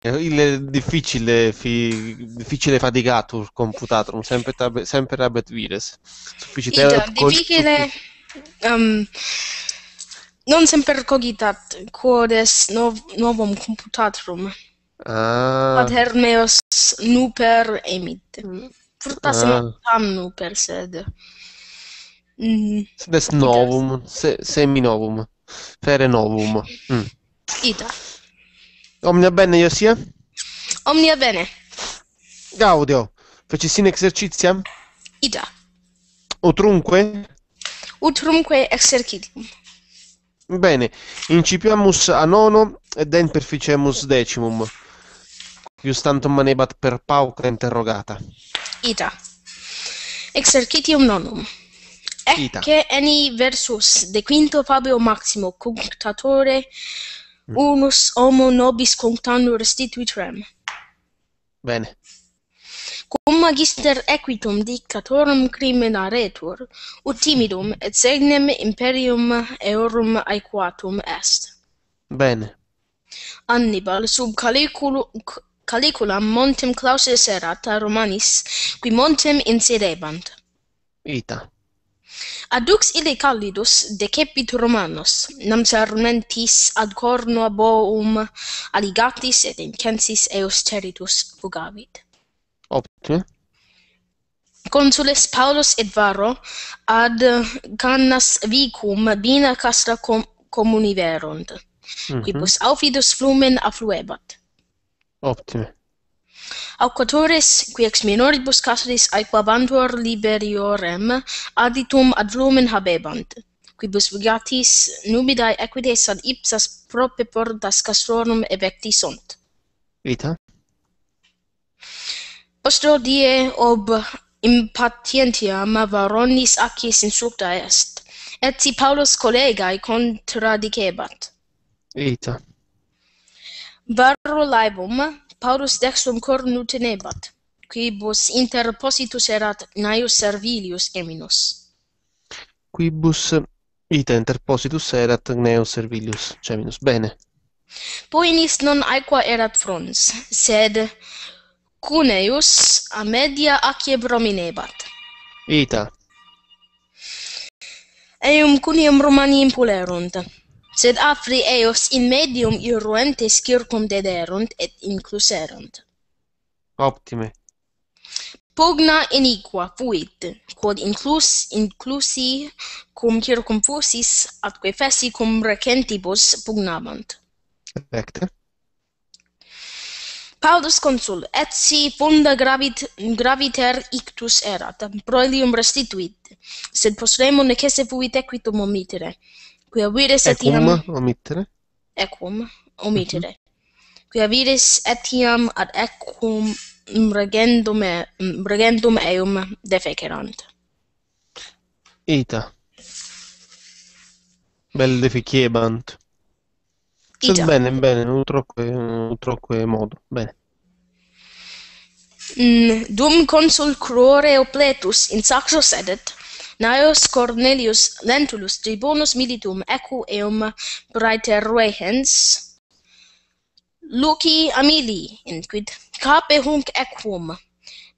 Il difficile, fi, difficile faticato computato, sempre, tab- sempre rabbit virus. Sufficite Ida, col- difficile. Um, non sempre cogitat, quodes nov, novum computatrum. Ah. Pater meos nuper emit. Furtas ah. tam nuper, sed... Mm. Des novum, se, semi novum, fere novum. Mm. Ita. Omnia bene, Iosia? Omnia bene. Gaudio, feci fecessine exerciziam? Ida. Utrunque? Utrunque exercitum. Bene, incipiamus a nono ed en perficemus decimum. Quius tantum manebat per pauca interrogata. Ida. Exercitium nonum. Ecce eni versus de quinto Fabio Maximo, cunctatore unus homo nobis contando restituit rem. Bene. Cum magister equitum dictatorum crimina retur, ut timidum et segnem imperium eorum aequatum est. Bene. Annibal sub caliculo Calicula montem clausus erat a Romanis, qui montem insedebant. Ita. Adux ille callidus de cepit Romanos, nam sermentis ad corno a boum aligatis et incensis eos territus fugavit. Opte. Consules Paulus et Varro ad cannas vicum bina castra com comuniverunt, mm -hmm. quibus mhm. aufidus flumen afluebat. Opte. Opte. Auctoris qui ex minoribus casuis aequabantur liberiorem aditum ad lumen habebant qui vigatis numidae equites ad ipsas prope portas castronum evecti sunt. Vita? Postro die ob impatientiam varonis acis insulta est, et si Paulus collegae contradicebat. Vita? Varro laibum, Paulus dextrum cor nu tenebat, quibus inter positus erat Naius Servilius Geminus. Quibus ita inter positus erat Naius Servilius Geminus. Bene. Poenis non aequa erat frons, sed cuneus a media acie brominebat. Ita. Eum cuneum Romani impulerunt. Ita sed afri eos in medium irruentes circum dederunt et incluserunt. Optime. Pugna iniqua fuit, quod inclus, inclusi cum circum fusis, atque fessi cum recentibus pugnabant. Efecte. Paulus consul, et si funda gravit, graviter ictus erat, proelium restituit, sed posremo necesse fuit equitum omitere, Quia vides etiam... Ecum omittere? Ecum omittere. Mm -hmm. Quia vides etiam ad ecum regendum, regendum eum defecerant. Ita. Bel defeciebant. Sed bene, bene, un troque, un troque modo. Bene. Mm, dum consul cruore opletus in saxo sedet, Naeus Cornelius Lentulus de militum equ eum praeter rehens Luci amili in quid cape hunc equum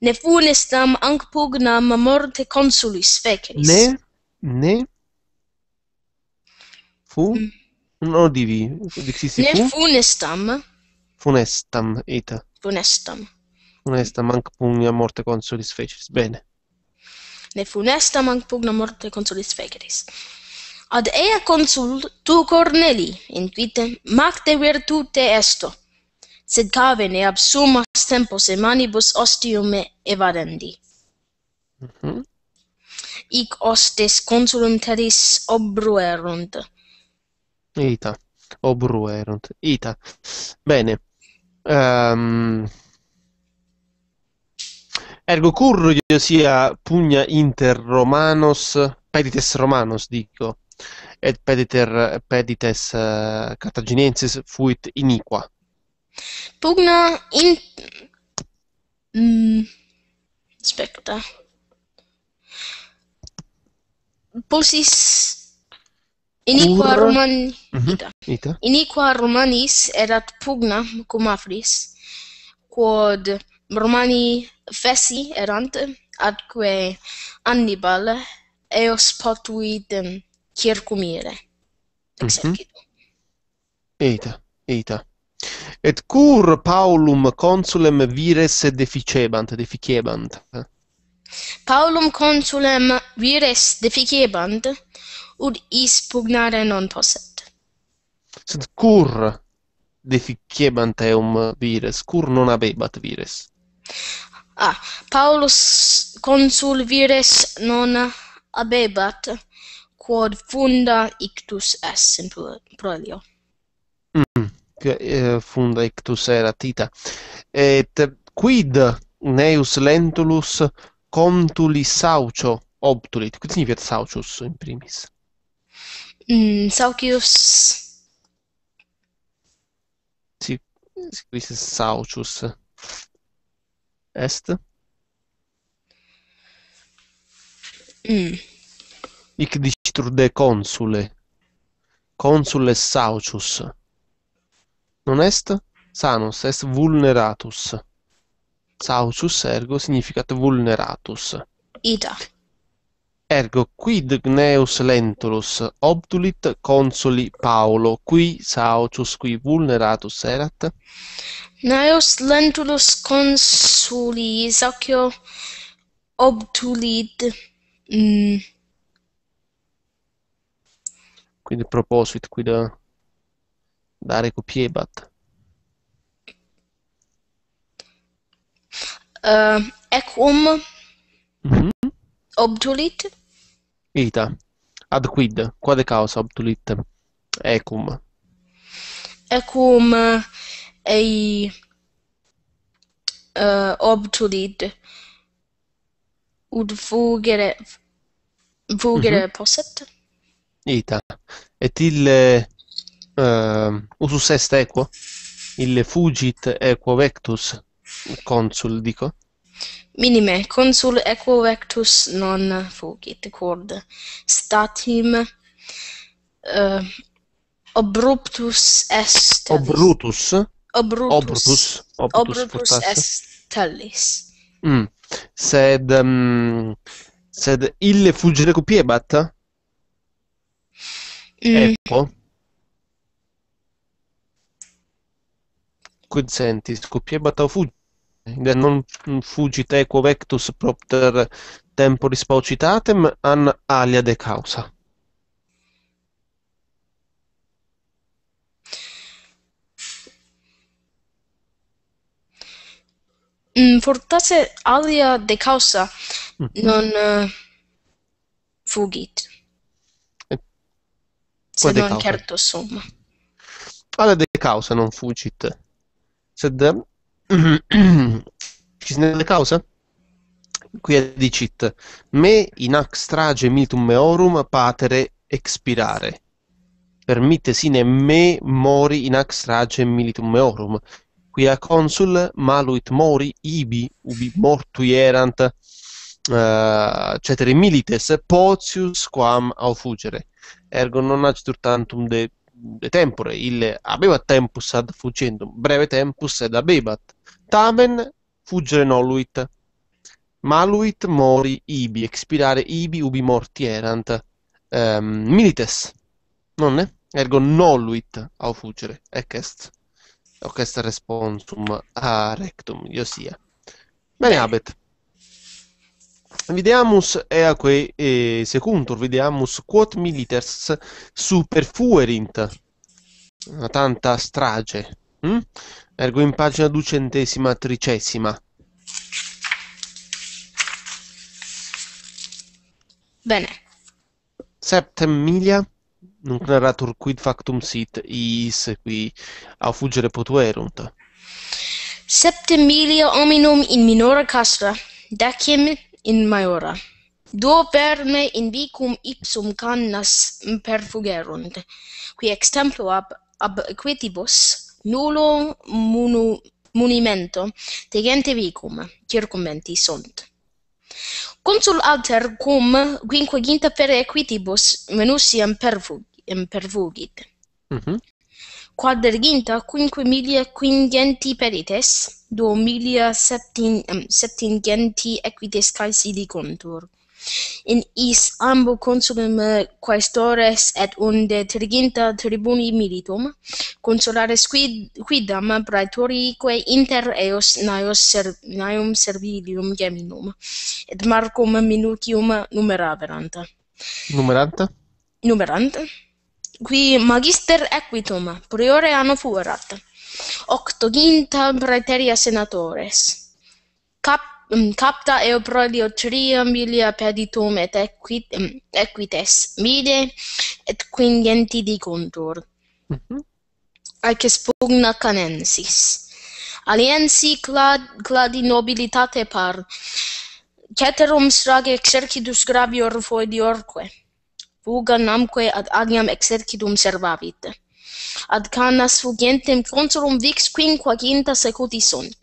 ne funestam anc pugnam morte consulis feceris ne ne fu mm. non divi dixis ne fu? funestam funestam ita funestam funestam anc pugnam morte consulis feceris bene ne funesta manc pugna morte consulis feceris. Ad ea consul tu corneli, in vite, mac virtute esto, sed cave ne ab sumas tempos e manibus ostium evadendi. Mm -hmm. Ic ostis consulum teris obruerunt. Ita, obruerunt, ita. Bene. Um, Ergo curio sia pugna inter Romanos, pedites Romanos, dico, et pediter, pedites uh, fuit iniqua. Pugna in... Mm. Aspetta. Pulsis iniqua Pur... Romanita. Mhm, mm Iniqua Romanis erat pugna cum Afris, quod Romani fessi erant adque Hannibal eos potuit circumire. Mm -hmm. Eita, eita. Et cur Paulum consulem vires deficebant, deficebant. Paulum consulem vires deficebant ud is pugnare non posset. Sed cur deficebant eum vires, cur non abebat vires. A ah, Paulus consul vires non abebat quod funda ictus est in proelio. Mm, que eh, funda ictus erat Tita. Et quid Neus Lentulus contuli saucio obtulit. Quid signifie saucius in primis? Mm, saucius Si, si quis saucius est? Mm. Hic de consule. Consule saucius. Non est? Sanus est vulneratus. Saucius ergo significat vulneratus. Ida. Ergo quid gneus lentulus obtulit consoli Paolo, qui saucius qui vulneratus erat? Gneus lentulus consoli, Isacio obtulit mm. Quindi proposit qui da dare copiebat. Uh, eh, equum mm -hmm. obtulit Ita, ad quid, quade causa obtulit ecum? Ecum ei uh, obtulit ut fugere fugere mm-hmm. posset? Ita, et il uh, usus est equo? il fugit equo vectus, consul dico? Minime consul equo vectus non fugit cord statim uh, obruptus est obruptus obruptus obruptus, obruptus, est tellis mm. sed um, sed ille fugere cupiebat? bat mm. ecco quid sentis cupiebat au fugit? non fugit equo vectus propter temporis paucitatem an alia de causa. Mm, Fortasse alia de causa mm non uh, fugit. Eh, se non certo sum. Alia de causa non fugit. Sed Ci sono le cause? Qui è dicit. Me in ac strage militum meorum patere expirare. Permette sine me mori in ac strage militum meorum. Qui Quia consul maluit mori ibi ubi mortui erant uh, eh, cetere milites potius quam au fugere. Ergo non agitur tantum de tempore, il abebat tempus ad fuggendo, breve tempus ed abebat. Tamen fuggere noluit. Maluit mori ibi, expirare ibi ubi morti erant. Um, milites, non è? Ergo noluit au fuggere, ec est. Hoc est responsum a rectum, io sia. Bene, abet. Videamus eaque e secundum videamus quot militers super fuerint tanta strage. Hm? Ergo in pagina ducentesima tricesima. Bene. Septem milia nunc narratur quid factum sit iis qui a fuggere potuerunt. Septem milia hominum in minora castra. Dacem in maiora. Duo per me in vicum ipsum cannas perfugerunt, qui ex templo ab, ab quitibus nullo munu, munimento tegente vicum circumenti sunt. Consul alter cum quinquaginta per equitibus venusiam per perfugit. Mm -hmm quadriginta quinque milia perites, duo milia septin, um, septingenti equites caisi di contur. In is ambo consulum eh, quaestores et unde triginta tribuni militum, consulares quid, quidam praetorique inter eos naeus ser, naeum servilium geminum, et marcum minucium numeraverant. Numeranta. Numeranta qui magister equitum priore anno fuerat octoginta praeteria senatores cap mm, capta eo prodio trium milia peditum et equit mm, equites mide et quinquenti contur, contor mm -hmm. spugna canensis aliensi clad cladi nobilitate par Ceterum strage exercidus gravior foedi orque fuga namque ad agiam exercitum servavit. Ad canas fugentem consulum vix quinqua quinta secuti sunt.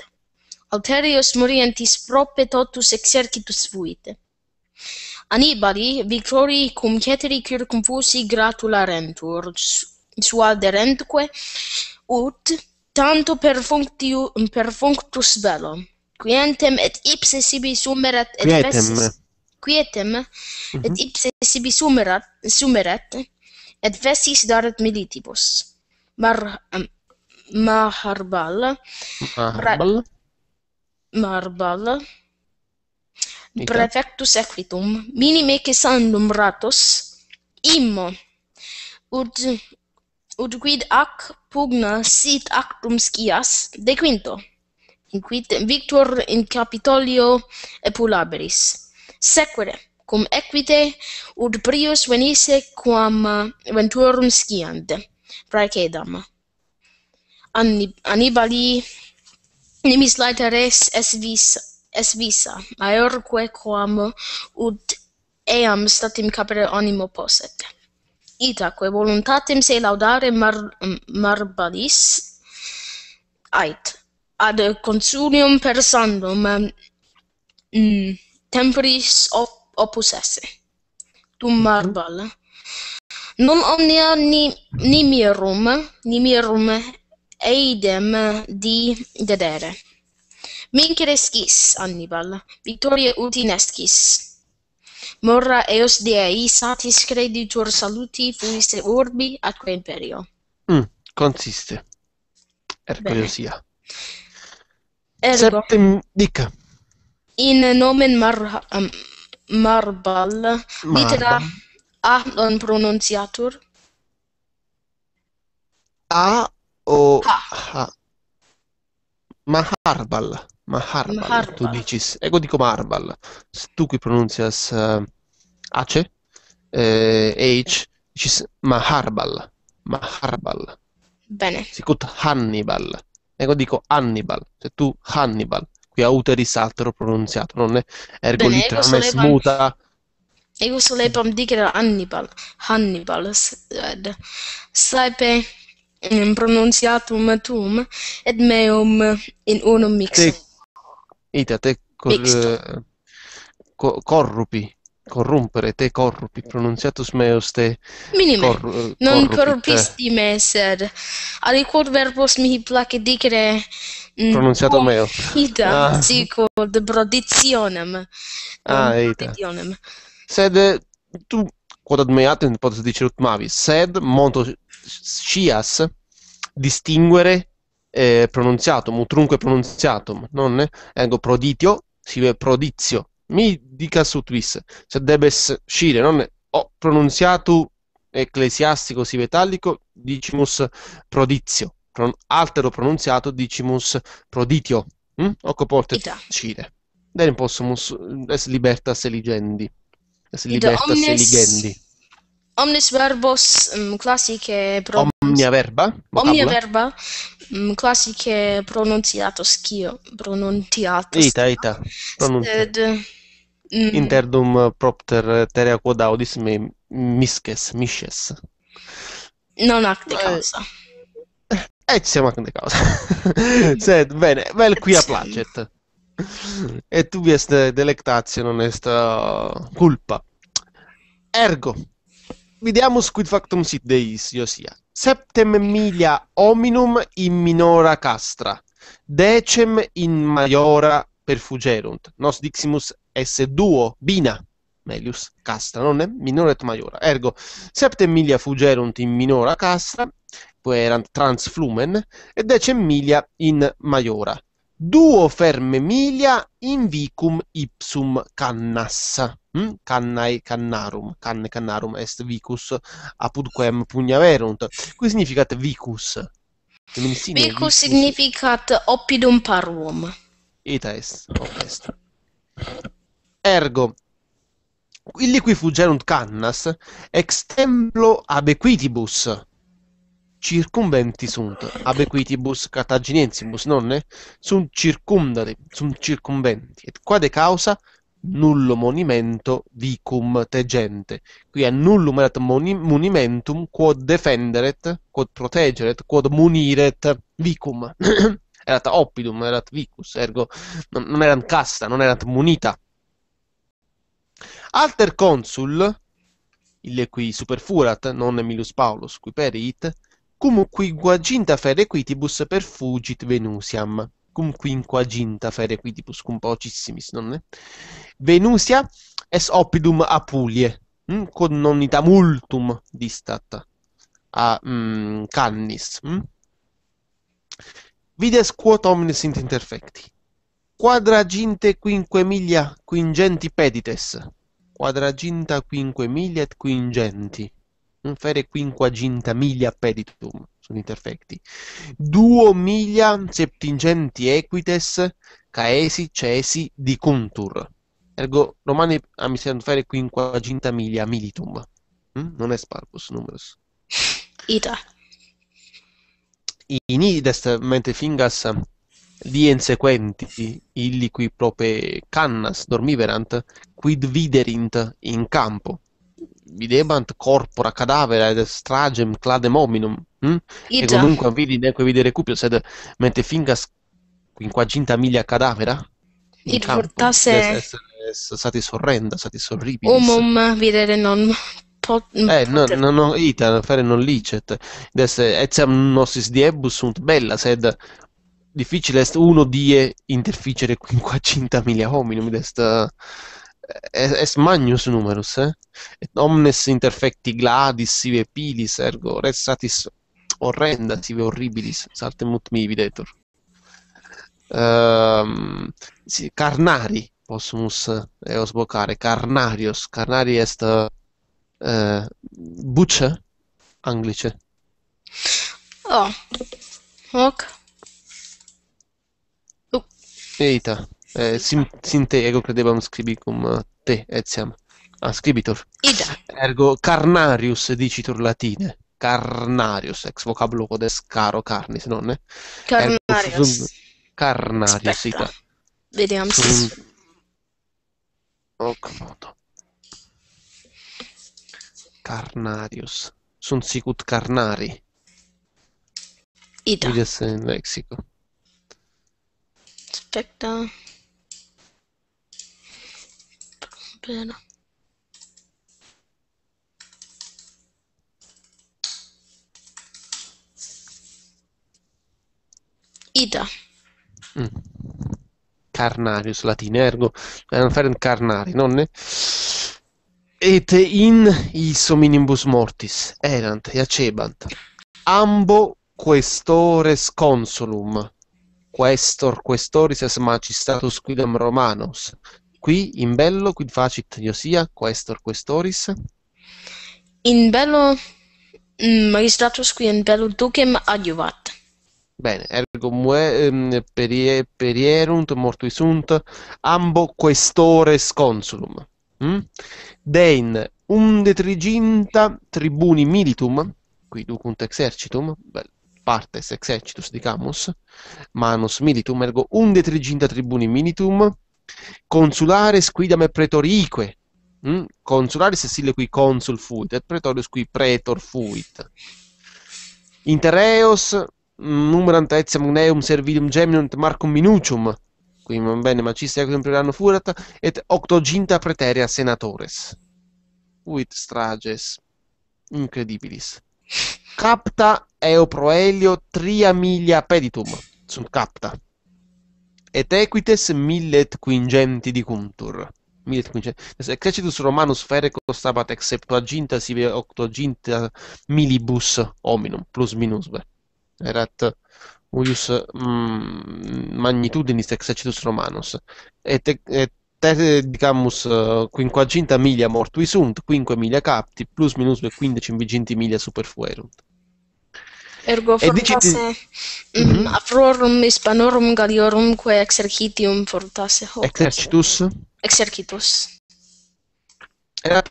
Alterius morientis prope totus exercitus fuit. Anibali, victori cum ceteri circumfusi gratularentur, sua aderentque, ut tanto per, functiu, per functus velo, quientem et ipse sibi sumeret et quietem. Eh quietem mm et mhm. ipse sibi sumerat sumeret et vestis daret militibus mar maharbal maharbal marbal praefectus equitum minime che sanum ratos immo ut ut quid ac pugna sit actum scias de quinto in quid victor in capitolio epulaberis sequere cum equite ut prius venisse quam eh, venturum sciant praecedam Anni annibali nimis lateres es vis es visa maiorque quam ut eam statim capere animo posset itaque voluntatem se laudare mar marbalis ait ad consulium per sandum eh, mm, temporis op opus esse Tum mhm. marbal non omnia ni nimirum nimirum eidem di dedere minceresquis annibal victoria utinescis morra eos diei satis creditor saluti fuiste urbi atque imperio mm, consiste er ergo sia ergo dica in Nomen Mar um, Marbal, Marba. lettera A non pronunziatur. A o ha. ha. Maharbal. Maharbal, Maharbal, tu dici, Ego ecco dico Marbal. Se tu qui pronuncias uh, Ace, eh, H, dicis Maharbal. Maharbal. Bene. Sicut Hannibal. Ego ecco dico Hannibal. Se tu Hannibal qui auteris altro pronunziato, non è ergo Bene, litram es muta. Ego solebam dicere Hannibal, Hannibal, sed eh, saepe in pronunziatum tum et meum in unum mixum. Ita te cor, eh, corrupi corrompere te corrupi pronunziatus meus te minime cor, uh, non corrupisti me sed aliquod verbos mihi placet dicere mm, pronunziato oh, meo ita ah. sicur de broditionem ah um, ita broditionem. sed tu quod ad meatem potes dicere ut mavis sed monto scias distinguere eh, pronunziatum utrunque pronunziatum non ego proditio si ve prodizio mi dica su tris, cioè deve uscire, non ho pronunziato ecclesiastico si metallico dicimus prodizio, pron, altero pronunziato dicimus proditio, hm? occoporte uscire. Deren possumus es libertas eligendi. Es libertas eligendi. Omnis verbos mh, mm, classiche pro... Omnia verba? Vocabula. Omnia verba mh, mm, classiche pronunziato schio, pronunziato. Ita, ita. Pronunziato. Mm. Interdum propter terea quod audis me misces, misces. Non acte eh. causa. Eh, ci siamo di causa. Sed, bene, vel a placet. Et tu vi est delectatio non est uh, culpa. Ergo, Vediamo Squid Factum Sit Deis, sia. Septem milia hominum in minora castra, decem in maiora perfugerunt, nos diximus esse duo, bina, melius, castra, non è? Minora et maiora. Ergo, septem milia fugerunt in minora castra, querant trans flumen, e decem milia in maiora. Duo ferme milia in vicum ipsum cannas. Mm? Cannae cannarum, canne cannarum est vicus apudquem pugnaverunt. Qui significat vicus? Vicus significat oppidum parvum. Ita est, op est. Ergo, illi qui fuggerunt cannas ex templo abequitibus circumventi sunt abequitibus cartaginensibus nonne sunt circumdati sunt circumventi et quade causa nullo monimento vicum te gente. Qui è nullum erat moni, munimentum quod defenderet, quod protegeret, quod muniret vicum. erat oppidum, erat vicus, ergo non, non erat casta, non erat munita. Alter consul, ille qui superfurat, non Emilius Paulus, qui perit, cum qui guaginta fere quitibus perfugit Venusiam quinquaginta fere quidibus cum pocissimis, non è? Venusia es oppidum Apulie, mh? Hm? connonita multum distat a mh, mm, Cannis. Mh? Hm? Vides quod omnes sint interfecti. Quadraginte quinque miglia quingenti pedites. Quadraginta quinque miglia et quingenti. Hm? Fere quinquaginta miglia peditum sono interfecti. Duo miglia septingenti equites caesi cesi di contur. Ergo Romani amistando ah, fare quinquaginta miglia militum. Mm? Non è sparpus numerus. Ita. In idest mentre fingas dien sequenti illi qui prope cannas dormiverant quid viderint in campo videbant corpora cadavera ed stragem cladem hominum hm? e comunque vidi neque vide recupio sed mente fingas quinquaginta milia cadavera in campo, fortasse es, es, es, satis horrenda satis horribilis umum videre non pot, eh, no, no, no, ita, fare non licet. Des, etiam nosis diebus sunt bella, sed difficile est uno die interficere quinquaginta milia hominum, est... Uh, es magnus numerus, eh? et omnes interfecti gladis sive pilis ergo res satis horrenda sive horribilis saltemut mi videtur. Um, sì, carnari possumus eos eh, vocare, carnarios, carnari est uh, eh, bucce anglice. Oh, ok. Uh. Eita eh, sinte ego credevamo scribicum eh, te etiam ah, scribitor ergo carnarius dicitur latine carnarius ex vocabulo codes caro carnis non è? carnarius sum, carnarius ita. vediamo sum, oh, carnarius sunt sicut carnari ita Vides in lexico aspetta plena Ida mm. Carnarius latine ergo eh, ferent carnari nonne et in iso hominibus mortis erant iacebant ambo questores consulum questor questoris es magistratus quidem romanos Qui in bello quid facit Iosia questor questoris? In bello mm, magistratus qui in bello ducem adiuvat. Bene, ergo mue ehm, perie, perierunt mortui sunt ambo questores consulum. Mm? Dein undetriginta tribuni militum, qui ducunt exercitum, beh, partes exercitus dicamus, manus militum, ergo undetriginta tribuni militum, consulare quidam e pretorique, mm? consularis sille qui consul fuit, et pretorius qui pretor fuit. Intereos numero antezia muneum servilium geminant marcum minucium, qui non bene macis equitum priorano furat, et octoginta preterea senatores. fuit strages incredibilis. Capta eo proelio tria milia peditum, sunt capta et equites millet quingenti dicuntur. Millet quingenti. Crescitus Romanus fereco stabat ex septuaginta sive octoginta milibus hominum, plus minusve. Erat uius mm, magnitudinis exercitus Romanus. Et, et te dicamus quinquaginta milia mortui sunt, quinque milia capti, plus minusve quindecim viginti milia superfuerunt. Ergo fortasse e diciti... mm, afrorum hispanorum galliorum exercitium fortasse hoc. Oh, Exercitus? Exercitus. Era...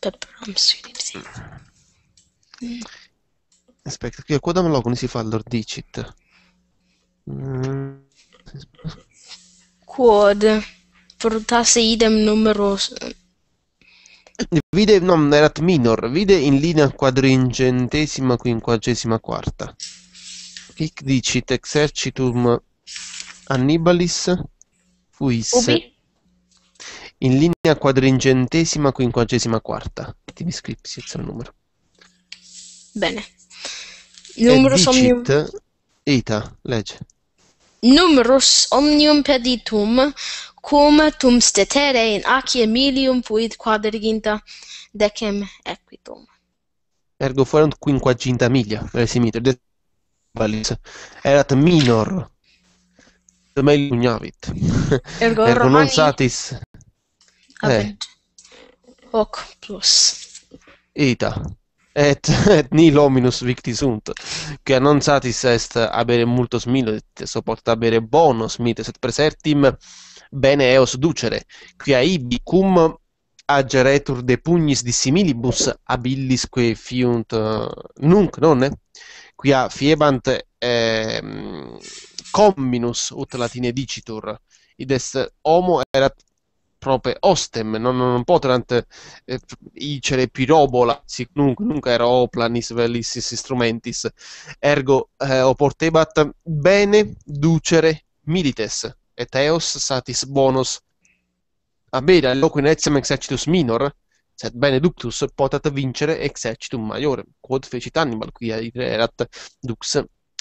Pepperam sì. Mm. Aspetta, io qua da me si fa l'ordicit? Mm. Quod fortasse idem numero... Vide, no, era minor, vide in linea quadringentesima quinquagesima quarta. Hic dicit exercitum Annibalis fuisse. Ubi? In linea quadringentesima quinquagesima quarta. Ti iscripsi, il numero. Bene. Numerus omnium... Ita, legge. Numerus omnium peditum cum tum stetere in acie milium fuit quadriginta decem equitum. Ergo forant quinquaginta milia, per mitur, de valis, erat minor, de mei Ergo, Ergo romani... non satis... Avent. Eh. Hoc plus. Ita. Et, et ni lominus victi sunt, che non satis est abere multos milo, et soporta abere bonos mites et presertim, et bene eos ducere, quia ibi cum ageretur de pugnis dissimilibus abilisque fiunt eh, nunc, nonne? Quia fiebant eh, comminus, ut latine dicitur, id est homo erat proprio ostem, non, non potrant eh, icere pirobola, sic nunc, nunc era oplanis velissis instrumentis, ergo eh, oportebat bene ducere milites, eteos satis bonus. Abera ah, loquin etiam exercitus minor, sed benedictus potat vincere exercitum maiorem. Quod fecit animal, qui erat dux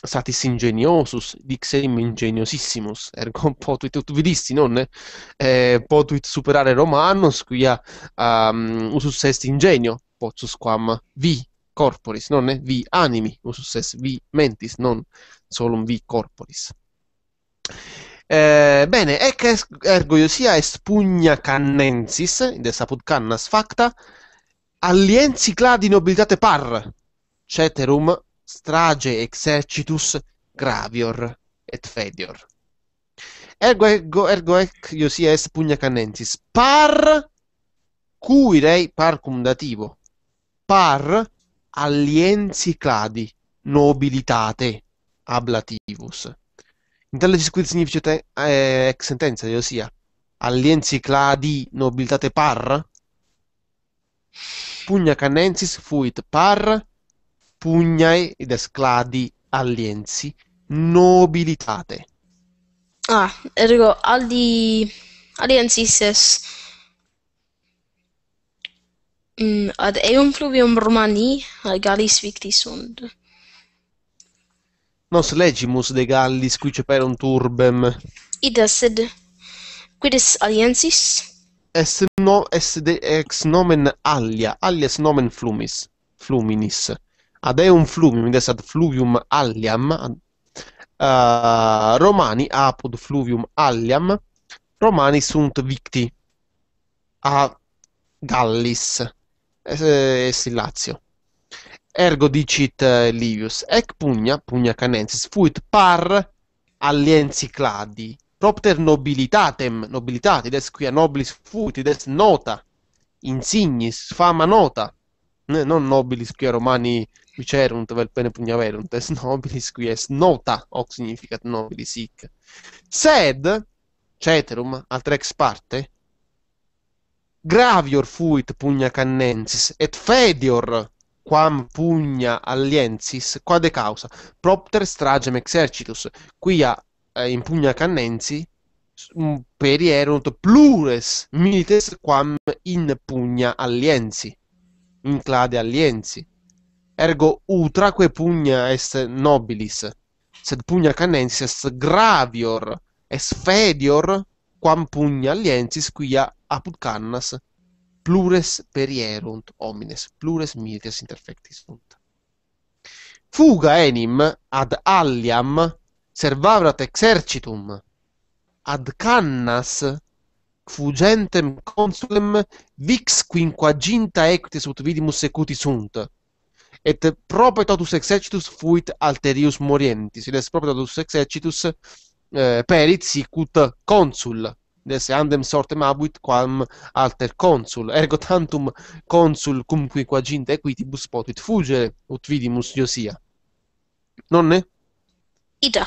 satis ingeniosus, dixerim ingeniosissimus, ergo potuit ut vidisti, non? Eh, potuit superare Romanus, quia um, usus est ingenio, potsus quam vi corporis, non? Vi animi, usus est vi mentis, non solum vi corporis. Eh, bene, ec ergo iosia est pugna cannensis, de saput cannas facta, alliensi cladi nobilitate par, ceterum strage exercitus gravior et fedior. Ergo, ergo, ergo ec iosia est pugna cannensis, par cui rei par cum dativo, par alliensi cladi nobilitate ablativus. In tale disquisizione eh, ex sentenza, ossia aliensi cladi nobilitate par, pugna canensis fuit par, pugnae ed escladi allienzi nobilitate. Ah, ergo aldi aliensis es mm, ad eum fluvium Romani Galis victi sunt. Nos legimus de Gallis qui ceperunt turbem. Id sed quidis aliensis? Est no est de ex nomen Allia, Allias nomen flumis, fluminis. Ad eum flumium, id est ad fluvium Alliam. Ad, uh, Romani apud fluvium Alliam, Romani sunt victi a Gallis. Est, eh, in Lazio. Ergo dicit eh, Livius, ec pugna, pugna canensis, fuit par alliensi cladi, propter nobilitatem, nobilitatis, des quia nobilis fuit, des nota, insignis, fama nota, non nobilis quia Romani vicerunt vel pene pugnaverunt, es nobilis qui est nota, hoc significat nobilis hic. Sed, ceterum, altre ex parte, gravior fuit pugna cannensis, et fedior quam pugna alliensis, de causa, propter stragem exercitus, quia eh, impugna cannensi, perierunt plures milites quam in pugna alliensi, in clade alliensi. Ergo utraque pugna est nobilis, sed pugna cannensis est gravior, est fedior, quam pugna alliensis quia apud cannas plures perierunt homines, plures mirtes interfectis sunt. Fuga enim ad alliam servavrat exercitum, ad cannas fugentem consulem vix quinquaginta equites ut vidimus secuti sunt, et propre totus exercitus fuit alterius morientis, et propre totus exercitus eh, perit sicut consul, des andem sortem abuit quam alter consul ergo tantum consul cum qui quaginta equitibus potit fugere ut vidimus Iosia nonne? ita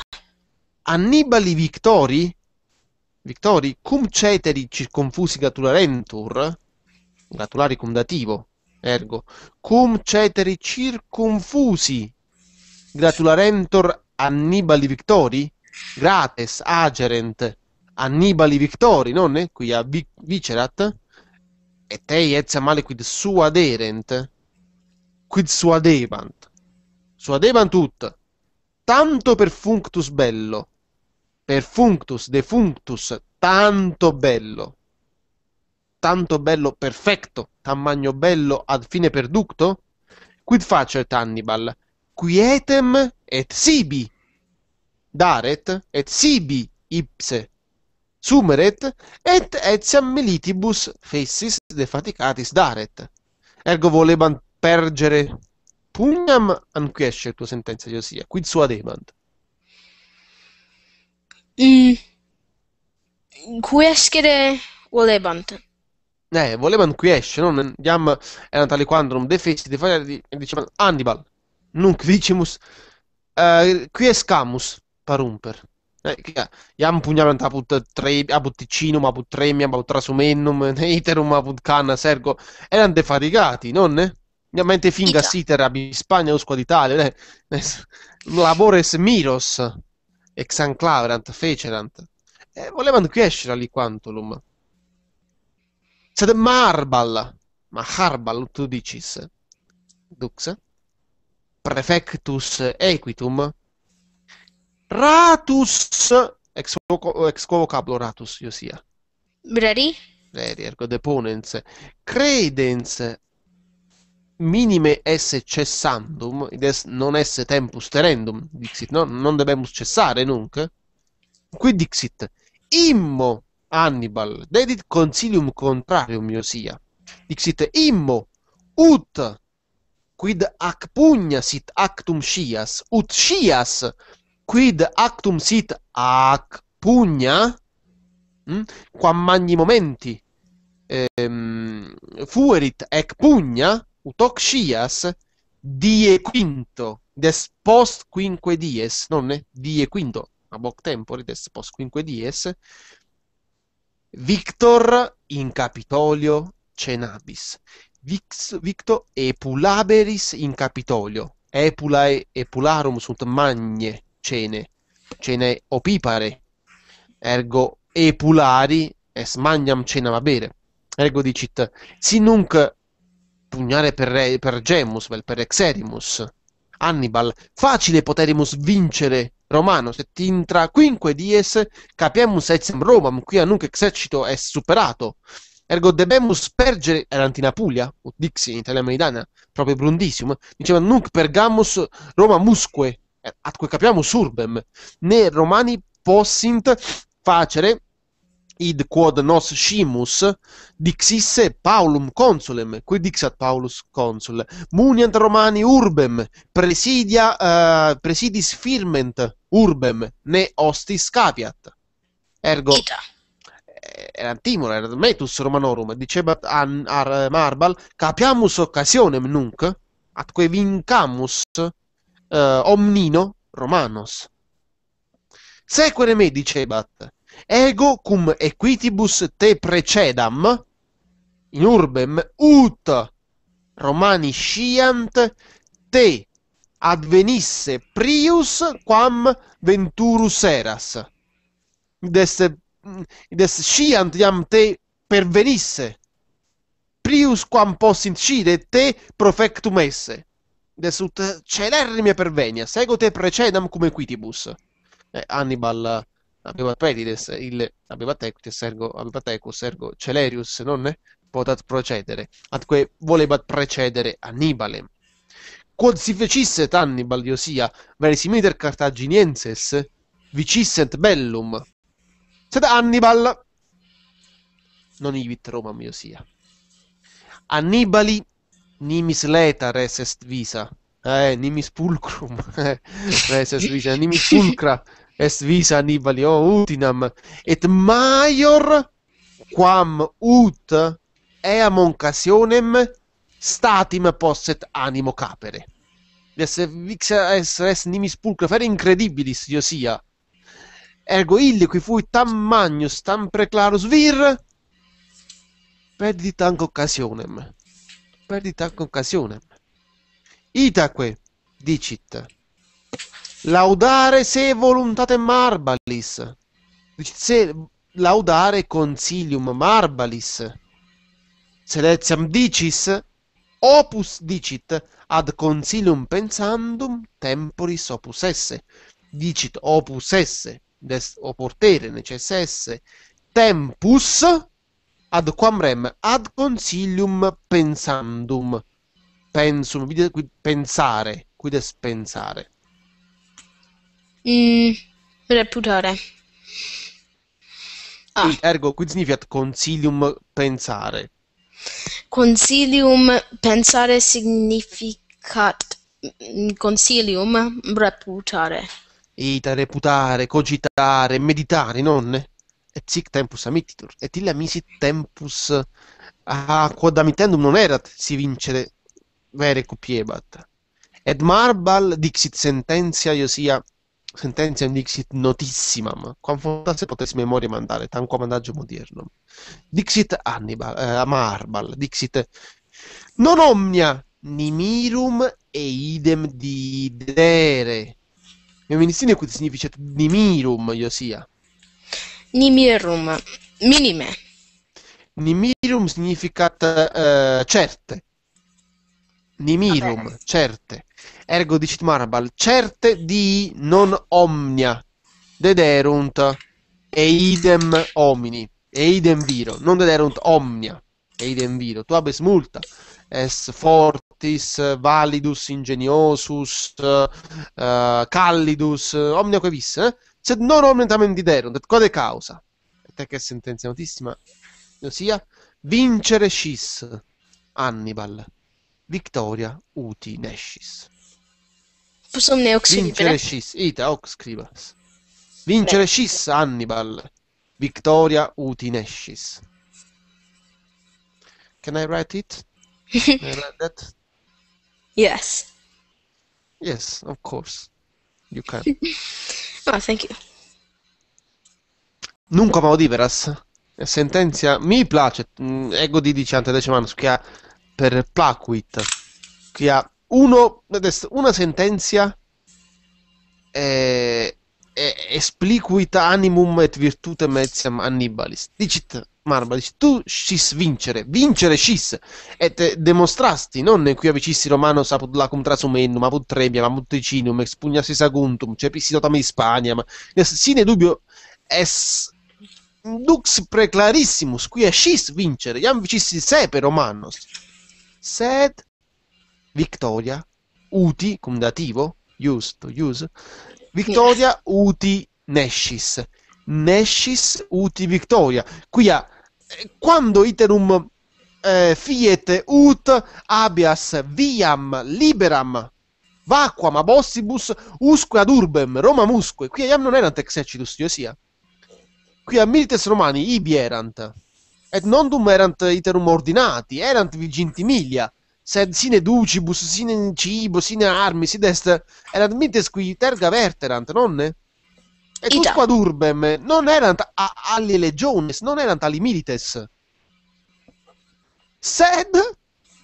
Annibali victori victori cum ceteri circonfusi gratularentur gratulari cum dativo ergo cum ceteri circonfusi gratularentur Annibali victori gratis agerent Annibali victori, non è? qui a vic vicerat, et ei etiam male quid suaderent, quid suadevant. Suadevant ut, tanto per functus bello, per functus defunctus tanto bello, tanto bello perfetto, tamagno bello ad fine perducto, quid facet Hannibal? Quietem et sibi, daret et sibi ipse sumeret et etiam militibus fessis defaticatis daret. Ergo volebant pergere pugnam anquiesce tua sentenza Iosia, quid suadebant? Mm. Quiescere volebant. Eh, volebant qui esce, non diam era tale quandrum defesti de fare di dicevano Hannibal, nunc dicimus uh, eh, qui escamus parumper. Eh, Iam pugnament apud tre, apud Ticinum, apud Tremiam, apud Trasumennum, Iterum, apud Canna, Sergo, erano defaticati, non? Mentre fingas iter ab spagna usque d'Italia, eh? labores miros, ex anclaverant, fecerant. E eh, volevano crescere lì quantulum. Sed marbal, ma harbal tu dicis, dux, prefectus equitum, Ratus ex voco ex vocablo ratus io sia. Ready? Ready, ergo deponens. Credens minime esse cessandum id est non esse tempus terendum dixit non non debemus cessare nunc qui dixit immo annibal dedit consilium contrarium mio sia dixit immo ut quid ac pugna sit actum scias ut scias quid actum sit ac pugna, mh? Hm, quam magni momenti ehm, fuerit ec pugna, utoc scias, die quinto, des post quinque dies, non è? Die quinto, a boc tempore, des post quinque dies, Victor in Capitolio cenabis. Vix, victo epulaberis in Capitolio. Epulae epularum sunt magne cene, cene opipare, ergo epulari es magnam cena va bere. ergo dicit, si nunc pugnare per, per Gemus, vel per Exerimus, Hannibal, facile poterimus vincere Romano, se ti intra quinque dies capiemus etiam Romam, qui a nunc exercito è superato, ergo debemus pergere erantina Puglia, o dixi in Italia Meridana, proprio Brundisium, diceva nunc pergamus Roma musque atque capiamo surbem, ne Romani possint facere id quod nos scimus dixisse Paulum consulem, qui dixat Paulus consul, muniant Romani urbem, presidia, uh, presidis firment urbem, ne hostis capiat. Ergo... Ita. Eh, era timor, era metus Romanorum, dicebat an, ar Marbal, capiamus occasionem nunc, atque vincamus uh, omnino romanos. Sequere me, dicebat, ego cum equitibus te precedam, in urbem ut romani sciant te advenisse prius quam venturus eras. Id est sciant iam te pervenisse prius quam possint scire te profectum esse. de sut celerrime pervenia, segute precedam cum equitibus. Eh, Hannibal abebat prediles, il abebat equites ergo, abebat equus ergo celerius, non potat procedere, atque volebat precedere Hannibalem. Quod si fecisset Hannibal Iosia, verisimiter Cartaginienses, vicisset bellum. Sed Annibal non Roma, mio sia. Annibali nimis letar est visa. Eh, nimis pulcrum eh, res est visa, nimis pulcra est visa Annibali, oh, utinam, et maior quam ut eam occasionem statim posset animo capere. Des vixa es res nimis pulcra fer incredibilis, io sia. Ergo ille qui fui tam magnus, tam preclarus vir, perdit anche occasionem perdita anche occasione. Itaque, dicit. Laudare se voluntate marbalis. Dicit se laudare consilium marbalis. Seletiam dicis, opus dicit, ad consilium pensandum temporis opus esse. Dicit opus esse, des, o portere necessesse, tempus ad quam rem ad consilium pensandum pensum quid pensare quid est pensare mm, reputare ah. ergo quid significa consilium pensare consilium pensare significat mm, consilium reputare ita reputare cogitare meditare nonne et sic tempus amititur, et illa misit tempus a quod amitendum non erat, si vincere vere cupiebat. Ed marbal dixit sententia Iosia, sententiam dixit notissimam, quam fontasse potessi memoria mandare, tanquam adagio modernum. Dixit Hannibal, eh, Marbal, dixit non omnia nimirum e idem didere. Feministine quid significet nimirum, Iosia. Nimirum. Minime. Nimirum significa uh, eh, certe. Nimirum, certe. Ergo dicit Marabal, certe di non omnia dederunt e idem homini e idem viro, non dederunt omnia e idem viro. Tu abes multa es fortis validus ingeniosus uh, callidus omnia que eh? se non omnem tamen viderunt, et quod causa? Et ec est sententia notissima, ossia vincere scis Hannibal, vittoria uti nescis. Fusum neoc Vincere scis, ita hoc scribas. Vincere scis Hannibal, vittoria uti nescis. Can I write it? Can I write that? Yes. Yes, of course. You can. Ah, thank you. Nunca maudiveras. Sentenza mi piace. Mm, ego di diciante decimans che ha per placuit. Che ha uno, una sentenza eh, eh, espliquita animum et virtutem etiam annibalis. Dicit Marbalis, tu scis vincere, vincere scis, e te dimostrasti, non qui avicissi Romano saput lacum trasumendum, apud trebiam, apud ticinum, expugnassi saguntum, cepisi cioè dotam Hispaniam, sine dubio es dux preclarissimus, qui scis vincere, iam vicissi sepe Romanos, sed victoria uti, cum dativo, giusto, ius, victoria uti nescis, nescis uti victoria. Qui a eh, quando iterum eh, fiet ut abias viam liberam vacuam abossibus usque ad urbem Roma musque qui iam non erant exercitus io sia qui a milites romani ibi erant et non dum erant iterum ordinati erant viginti milia sed sine ducibus sine cibo sine armi sed est erant mites qui terga verterant nonne e tu quad urbem non erant alle legiones, non erano tali milites. Sed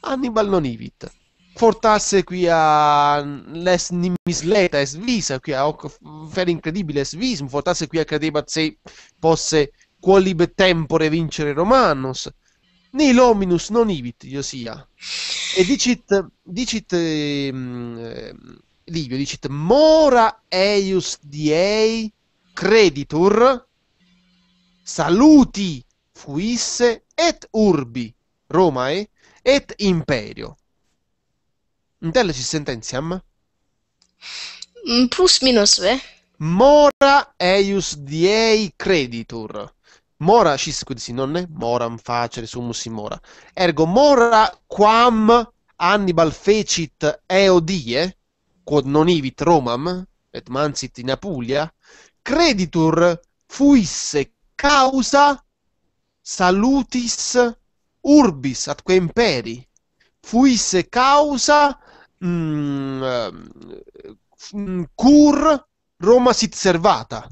Hannibal non ivit. Fortasse qui a les nimisleta es visa, qui a hoc fer incredibile es visum, fortasse qui a credebat se posse quolib tempore vincere Romanos. Nil hominus non ivit, sia. E dicit, dicit mm, eh, Livio, dicit, mora eius diei creditur saluti fuisse et urbi Romae et imperio. Intellicis sententiam. Mm, plus minus ve. Mora eius diei creditur. Mora cis quid sinonne? Moram facere sumus in mora. Ergo mora quam Hannibal fecit eodie, quod non ivit Romam, et mansit in Apulia, creditur fuisse causa salutis urbis atque imperi fuisse causa mh, mm, mm, cur Roma sit servata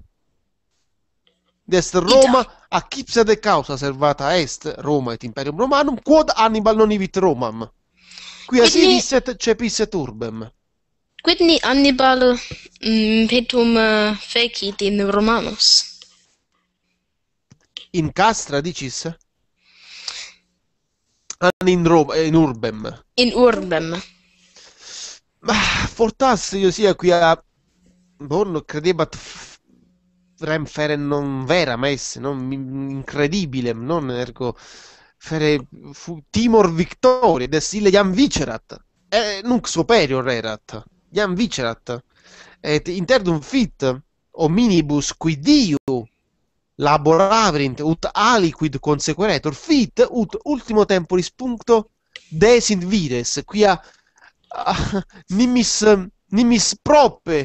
dest Roma a accipse de causa servata est Roma et imperium Romanum quod Hannibal non ivit Romam qui asilisset cepisset urbem quindi Annibal petum mm, eh, fecit in Romanos. In castra, dicis? Ah, in, Roma, eh, in urbem. In urbem. Ma fortas io sia qui a Borno credebat rem fere non vera messe, non incredibile, non ergo fere fu timor victoria, des ille jam vicerat, e eh, nunc superior erat. Iam Vicerat, et interdum fit omnibus quidiu laboravrint ut aliquid consequeretur fit ut ultimo temporis puncto de vires quia uh, nimis nimis prope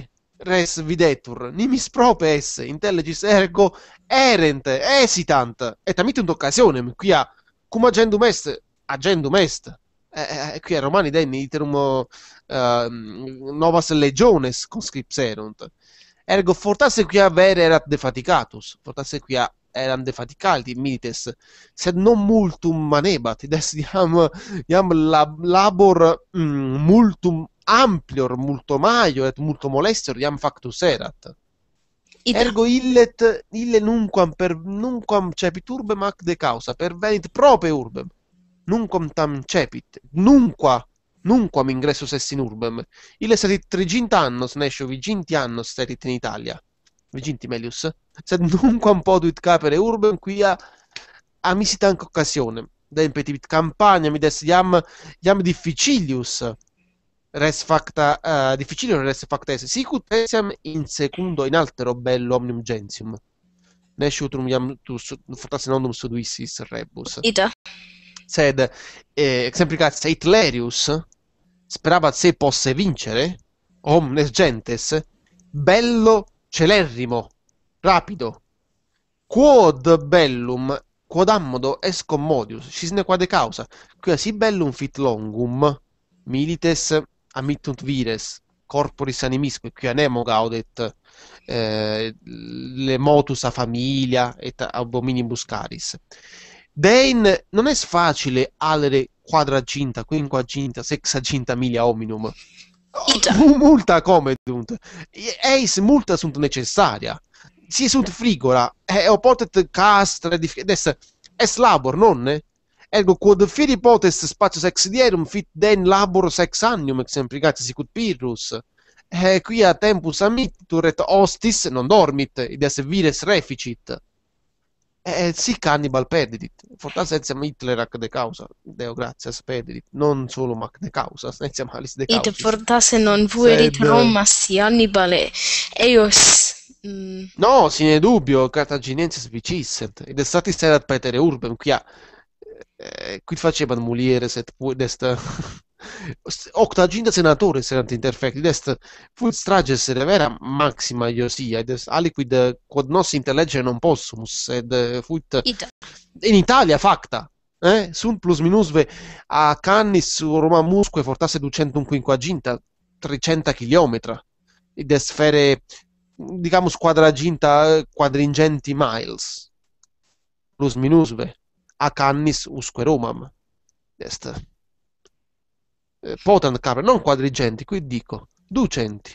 res videtur nimis prope esse intellegis ergo erent esitant et amitum d'occasionem quia cum agendum est agendum est eh, eh, eh, qui a Romani Dei iterum uh, ehm, novas legiones con conscripserunt. Ergo fortasse qui a avere erat defaticatus, fortasse qui a eram defaticalti mites, sed non multum manebat, ed est iam, iam lab, labor mm, multum amplior, multo maior et multo molestior iam factus erat. Ita. Ergo illet, ille nunquam, per, nunquam cepitur urbem ac de causa, per venit prope urbem nunquam tam cepit, nunqua, nunquam ingressus est in urbem, ille serit triginta annos, nescio viginti annos serit in Italia, viginti melius, sed nunquam poduit capere urbem quia amisitanc occasionem, dempetibit campania, mides iam, iam difficilius, res facta uh, eh, difficilior res facta esse sicut esiam in secundo in altero bello omnium gentium nesciutrum iam tu fortasse nondum suduissis rebus ita Zed eh, Exemplicatis et Lerius sperava se possa vincere omnes gentes bello celerrimo rapido quod bellum quod ammodo est commodius cisne quade causa quia si bellum fit longum milites amittunt vires corporis animisque qui anemo gaudet eh, le motus a familia et abominibus caris Dane non è facile alere quadraginta, quinquaginta, sexaginta milia ominum. multa come dunque. Eis multa sunt necessaria. Si sunt frigora, e eh, potet castra di des es labor, nonne? Ergo quod firi potest spatio dierum, fit den labor sex sexannium exemplicati sicut pirrus. E eh, qui a tempus amittur et hostis non dormit, id esse vires reficit. Eh, eh, sì, Cannibal Pedidit. Fortà ah, senza Hitler de causa, Deo grazias Pedidit. Non solo mac de causa, senza malis de causa. Id se non vuerit Sed... Roma si Hannibal e eios... Mm. No, sine dubbio, cartaginensis vicissent. Ed estati serat petere urbem, quia... Eh, qui facevano muliere set puest... 80 senatore senat interfekti est fuit strages vera maxima iosia ed est aliquid quod nos intellegere non possumus ed eh, fuit Ita. in Italia facta eh? sunt plus minusve a cannis Roma musque fortasse ducentum quinquaginta 300 km ed est fere dicamus quadraginta eh, quadringenti miles plus minusve a cannis usque Romam est potent eh, potano non quadrigenti, qui dico ducenti.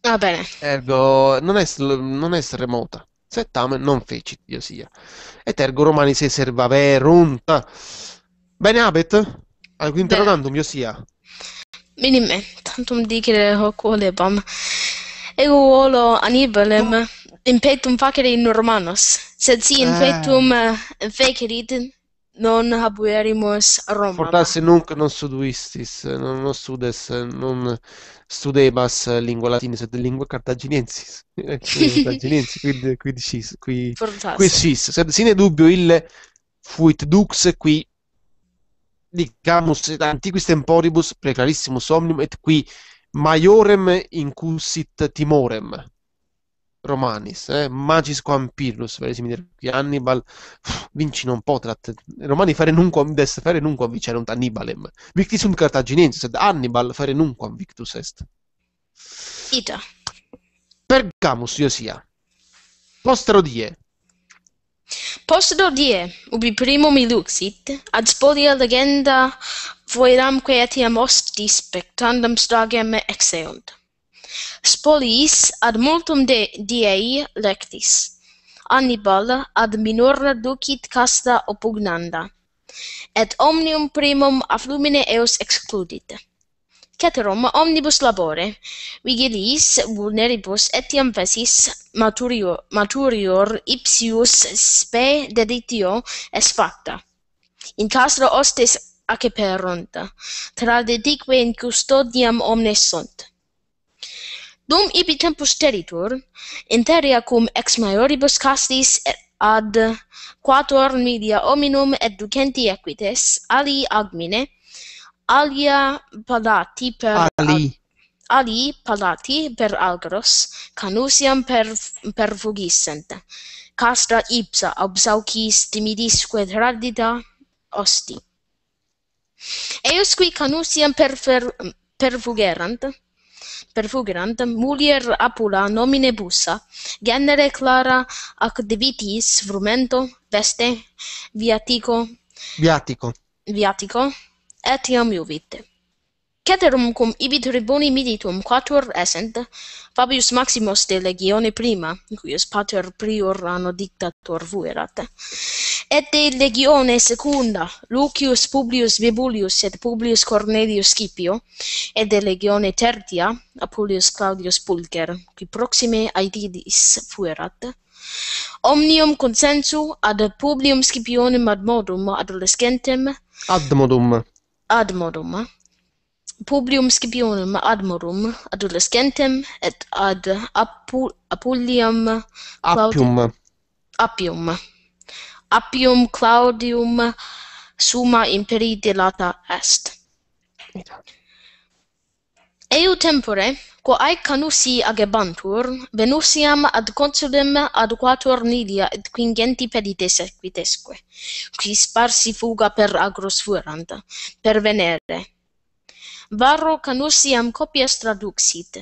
Va bene. Ergo non est, non est remota, settame non feci, Dio sia. Et ergo romani se servaverunt. Bene abet? Algo interrogandum, io sia. Minime, tantum dicere hoc olebam. Ego volo anibalem in impetum facere in romanos, sed si in infectum eh. eh fecerit non habuerimus Roma. Fortasse nunc non suduistis, non, non studes, non studebas lingua latina, sed lingua cartaginensis. cartaginensis, quid, qui cis, qui, qui cis. Sed sine dubbio il fuit dux qui dicamus antiquis temporibus preclarissimus omnium et qui maiorem incusit timorem. Romanis, eh? Magis quam pirlus, per esempio, Hannibal vinci non potrat. Romani fare nunquam dest, fare nunquam vicerunt Hannibalem. Victis sunt Carthaginensis, sed Hannibal fare nunquam victus est. Ita. Pergamus, Iosia. Postero die. Postero die, ubi primum iluxit, ad spolia legenda voiramque etiam ostis spectandum stagem exeunt spoliis ad multum de diei lectis. Annibal ad minorna ducit casta opugnanda, et omnium primum aflumine eos excludit. Ceterum omnibus labore, vigilis vulneribus etiam vesis maturior, maturior ipsius spe deditio es facta. In castro ostis aceperunt, tradedique in custodiam omnes sunt. Dum ibi tempus teritur, interia cum ex maioribus castis et ad quator media hominum et ducenti equites, ali agmine, alia palati per ali, ali palati per algros, canusiam per, per fugissent, castra ipsa obsaucis timidisque tradita osti. Eius qui canusiam per fugissent, perfugerant, mulier apula nomine bussa, genere clara ac activitis frumento, veste, viatico, viatico, viatico, etiam iuvit. Ceterum cum ibi tribuni militum quatuor essent Fabius Maximus de legione prima, cuius pater prior anno dictator fuerat, et de legione secunda, Lucius Publius Vibulius et Publius Cornelius Scipio, et de legione tertia, Apulius Claudius Pulcher, qui proxime Aedidis fuerat, omnium consensu ad Publium Scipionem ad modum ad ad modum, ad modum, publium scipionum admorum adolescentem et ad apu, apulium apium apium apium claudium summa imperi delata est eo tempore quo ai canusi agebantur venusiam ad consulem ad quator nidia et quingenti pedites equitesque qui sparsi fuga per agros furanta, per venere varro Barrokanosiam copias traduxit,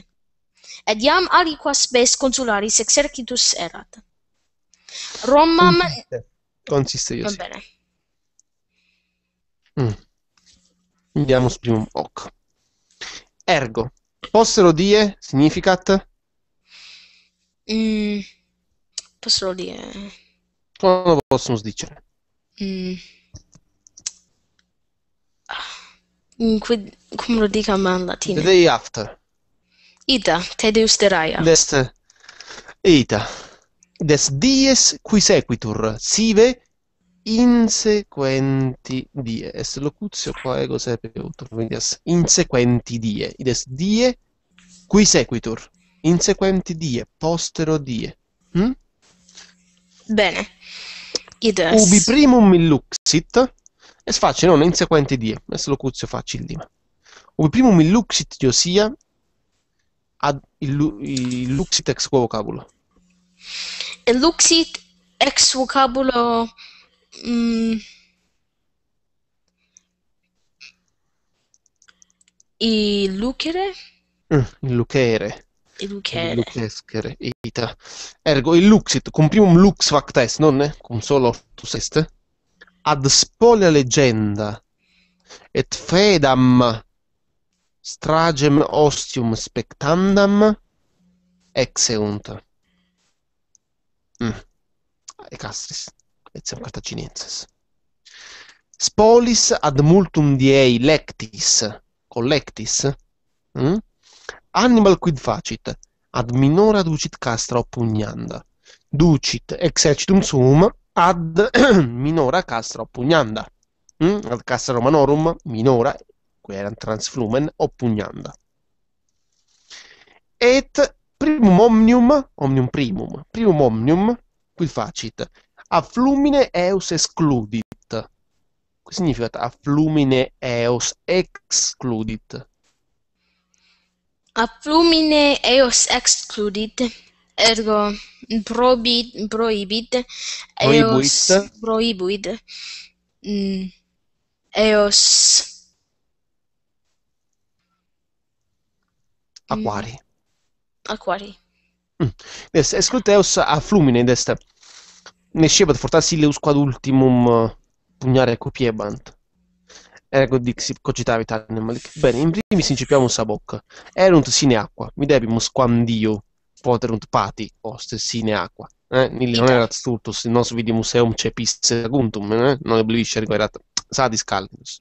et iam aliqua spes consularis exercitus erat. Romam... Consiste, Consiste io, Va bene. Mm. Andiamo su primum hoc. Ergo, possero die significat? Mm. Possero die... Come lo possono dicere? Mm. Ah come lo dic ama în latină? The day after. Ita, te deus deraia. Dest, ita. Des dies qui sequitur, sive insequenti die. Est locutio qua ego sepeutur, quindi es insequenti die. Des die qui sequitur, insequenti die, postero die. Hm? Bene. Ides. Ubi primum illuxit, e face non è insequente die, es locuția facildim. Ubi primum illuxit Iosia ad il luxit ex vocabulo. luxit ex vocabulo mh, illucere? Mm, illucere. Mm, illucere. Illucescere, ita. Ergo, il luxit, cum primum lux fact est, non è? Cum solo tu seste? ad spolia legenda et fedam stragem ostium spectandam exeunt mm. e castris et sem cartaginenses spolis ad multum diei lectis collectis mm? animal quid facit ad minora ducit castra opugnanda. ducit exercitum sum ad minora castra oppugnanda. Mm? Ad castra romanorum minora, qui era transflumen, oppugnanda. Et primum omnium, omnium primum, primum omnium, qui facit, a flumine eus excludit. Che significa a flumine eos excludit? A flumine eos excludit ergo proibit prohibit eos prohibuit mm, eos aquari aquari mm. Yes, mm. esclut eos a flumine est nescebant fortasilleus quad ultimum pugnare cupiebant ergo dixit cogitavit animalic. Bene, in primis incipiamus a bocca Erunt sine aqua, midebimus quam Dio poter untpati ostessine acqua. Eh? Il non era tutto, se nos vidi museum c'è pisse aguntum, eh? non oblivisce riguardat sadis calvinus.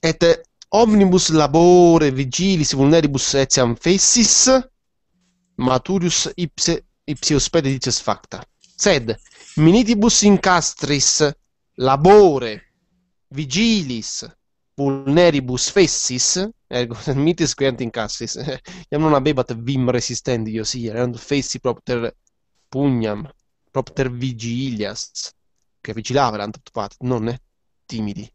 Et omnibus labore vigilis vulneribus etiam fessis, maturius ipse, ipse ospede facta. Sed minitibus incastris labore vigilis vulneribus fessis, Ergo, ecco, mitis clienti incassis. Iam non abebat vim resistendio sie, erant fessi propter pugnam, propter vigilias, che vigilaverant occupat, non timidi.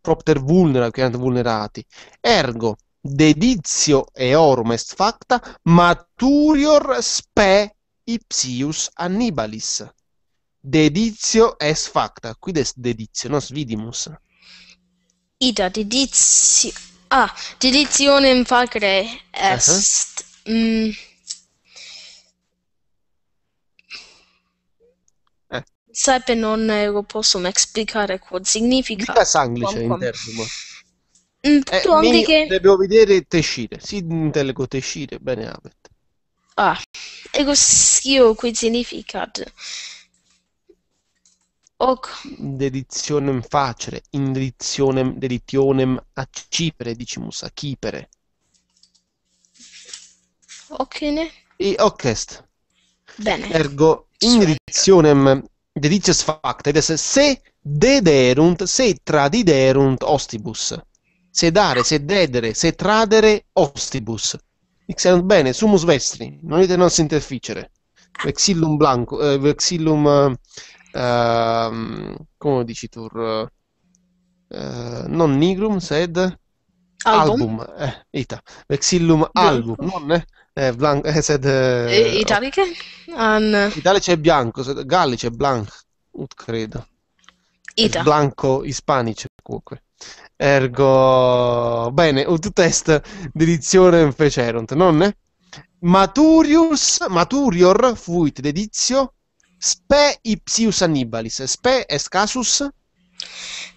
Propter vulnera, che erant vulnerati. Ergo, dedizio eorum est facta, maturior spe ipsius annibalis. Dedizio est facta, quid est dedizio, nos vidimus. Ida dedizio Ah, Dilizionem facere est. uh che non lo posso esplicare cosa significa. Mica sanglice in termine. Mm, eh, tu eh, anche che... Dobbiamo vedere tescire. Si intende con tescire, bene, Abet. Ah, e questo qui significa... Deditionem facere, indritionem deditionem accipere, dicimus a acipere. Occhine. E occhest. Bene. Ergo indritionem dedices facta, se dederunt, se tradiderunt ostibus. Se dare, se dedere, se tradere ostibus. Ixerunt bene, sumus vestri, non ite non si interficere. Ah. Vexillum blanco, eh, vexillum... Eh, Uh, come dici tu? Uh, non Nigrum, sed album, album. Eh, ita. Vexillum album, non eh? Eh, blanco, eh, sed, eh, Italiche? An... Italice è bianco, sed, gallice è blanco, credo. Eh, ita. Blanco ispanice, comunque. Ergo, bene, ut test dirizione fecerunt, non? Maturius, maturior fuit dedizio Spe ipsius annibalis, spe est casus?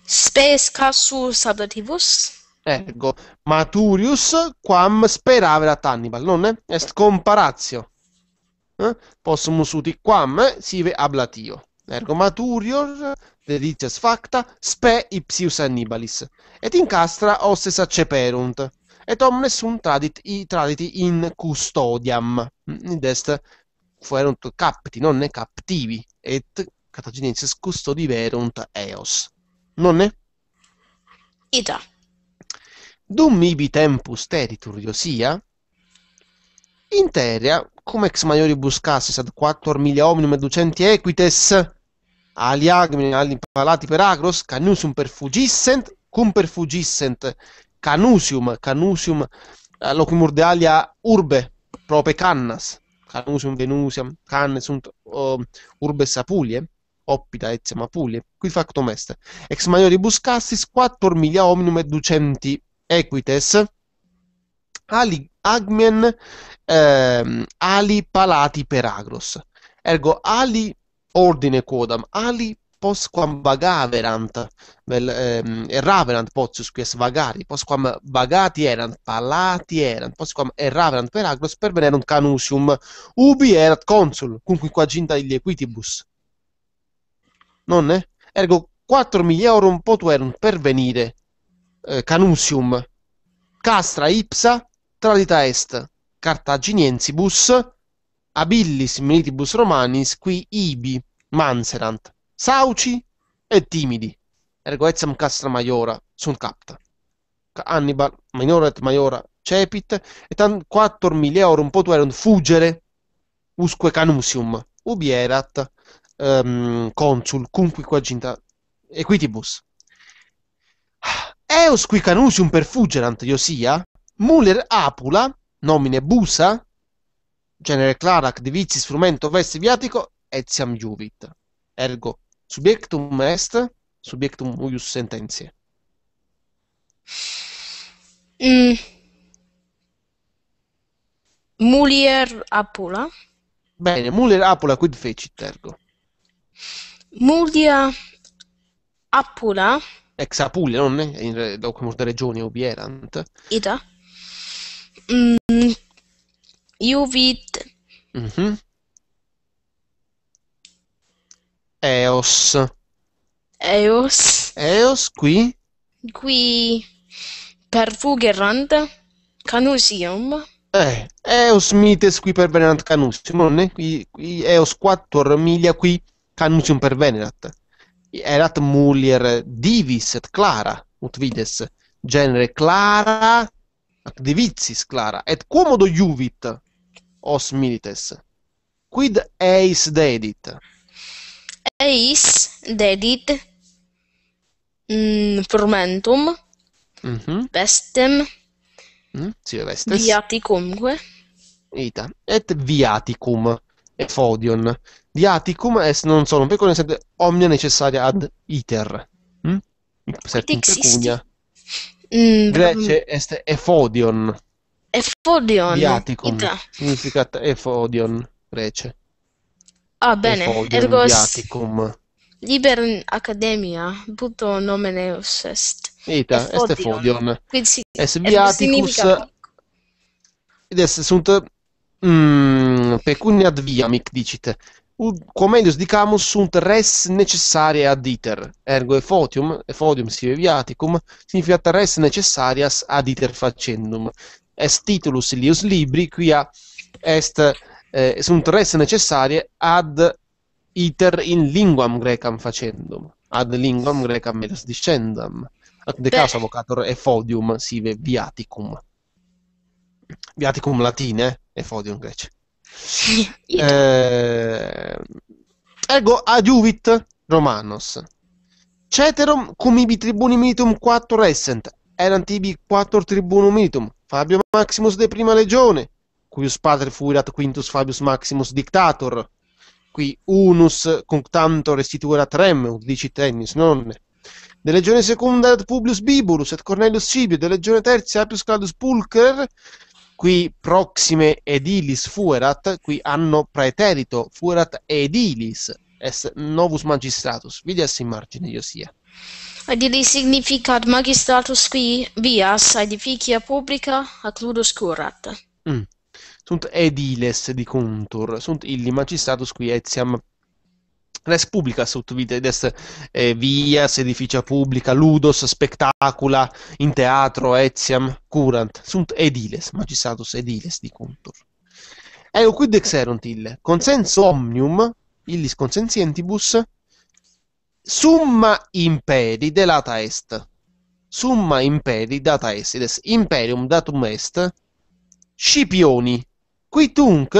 Spe est casus ablativus. Ergo, maturius quam speraverat Hannibal, non è? Est comparatio. Eh? Possumus uti quam eh? sive ablatio. Ergo maturior delicias facta spe ipsius annibalis. Et incastra castra osse Et omnes sunt tradit, traditi in custodiam. Hm, Dest fuerunt capti, nonne captivi, et Cartaginenses custodiverunt eos. Nonne? I già. Dum ibi tempus teritur Iosia, in terra, cum ex maioribus cassis ad quattuor milia hominum ducenti equites, aliagmine all'impalati per agros, canusium perfugissent, cum perfugissent canusium, canusium eh, loquimurdealia urbe, prope cannas, Canusium Venusium, canne sunt uh, urbes Apulie, oppita etiam Apulie, qui factum est. Ex maioribus cassis quattuor milia hominum educenti equites, ali agmen eh, ali palati per agros. Ergo ali ordine quodam, ali posquam vagaverant, vel, ehm, erraverant potius, vagari, posquam vagati erant, palati erant, posquam erraverant per agros, per venerunt canusium, ubi erat consul, cumquinquaginta illie quitibus. Nonne? Ergo, quattro miliorum potuerunt pervenire eh, canusium, castra ipsa tradita est, cartaginiensibus, abillis militibus romanis, qui ibi manserant sauci e timidi, ergo etzam castra maiora sunt capta. Hannibal, minor et maiora cepit, etam quattor miliorum potuerunt fuggere usque canusium, ubi erat um, consul cumquiquaginta equitibus. Eos qui canusium per fuggerant Iosia, muller apula, nomine busa, genere clarac divizis strumento, vesti viatico, etiam juvit. Ergo, Subjectum est, subjectum huius sententiae. Mm. Mulier Apula. Bene, Mulier Apula quid fecit ergo? Mulia Apula. Ex Apulia, non è? In documus de regioni ubi erant. Ita. Mm. Iuvit. Mm -hmm. EOS. EOS. EOS qui? Qui perfugerant canusium. Eh, EOS mites qui per pervenant canusium, non è? Qui, qui EOS 4 milia qui canusium pervenant. Erat mulier divis et clara, ut vides, genere clara, ac divizis clara, et comodo juvit os milites, quid eis dedit? Eis dedit mm, formentum mm-hmm. vestem mm, sì, viaticumque Ita. et viaticum et fodion viaticum est non solo un pecunium sed omnia necessaria ad iter mm? sed in pecunia mm, grece um, est efodion efodion viaticum Ita. significat efodion grece Ah, bene. Ergos Liber Academia, butto nomeneus est. Ita, est efodion. Quid si... Es viaticus... Ed est sunt... Mm, pecuniat mic dicit. Comedius dicamus sunt res necessaria ad iter. Ergo efodium, efodium si viaticum, significa res necessarias ad iter facendum. Est titulus ilius libri, quia est eh, sunt res necessarie ad iter in linguam grecam facendum, ad linguam grecam medas discendam, de caso vocator e fodium sive viaticum. Viaticum latine, e eh, fodium grece. eh, ergo adiuvit Romanos. Ceterum cum ibi tribuni militum quattor essent, erant ibi quattor tribunum militum, Fabio Maximus de prima legione, Quius pater fuirat Quintus Fabius Maximus dictator, qui unus cunctanto restituerat rem, udicit tennis, non. De legione seconda ad Publius Bibulus et Cornelius Cibio, de legione terza Apius Claudius Pulcher, qui proxime edilis fuerat, qui anno praeterito fuerat edilis, est novus magistratus, vidias in margine io sia. Edilis significat magistratus qui vias edificia publica accludus curat. Mm sunt ediles di contur, sunt illi magistratus qui etiam res publica sub vita ed est eh, vias edificia publica ludos spectacula in teatro etiam curant sunt ediles magistratus ediles di contur eo quid exerunt ille consenso omnium illis consensientibus summa imperi delata est summa imperi data est, imperium datum est Scipioni Qui tunc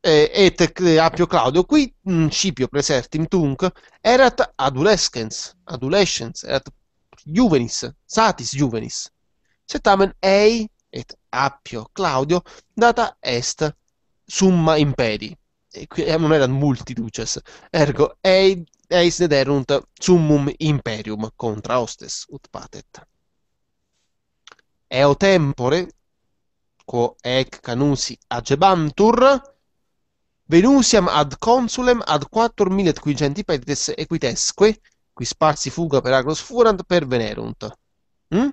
eh, et eh, Appio Claudio, qui mh, mm, Scipio presertim tunc erat adolescens, adolescens, erat juvenis, satis juvenis. Cetamen ei et Appio Claudio data est summa imperi. E qui eh, non erat multiduces, ergo ei eis ned erunt summum imperium contra hostes ut patet. Eo tempore quo ec canusi agebantur, venusiam ad consulem ad quattor millet quinquecenti petres equitesque, qui sparsi fuga per agros furant per venerunt. Mm?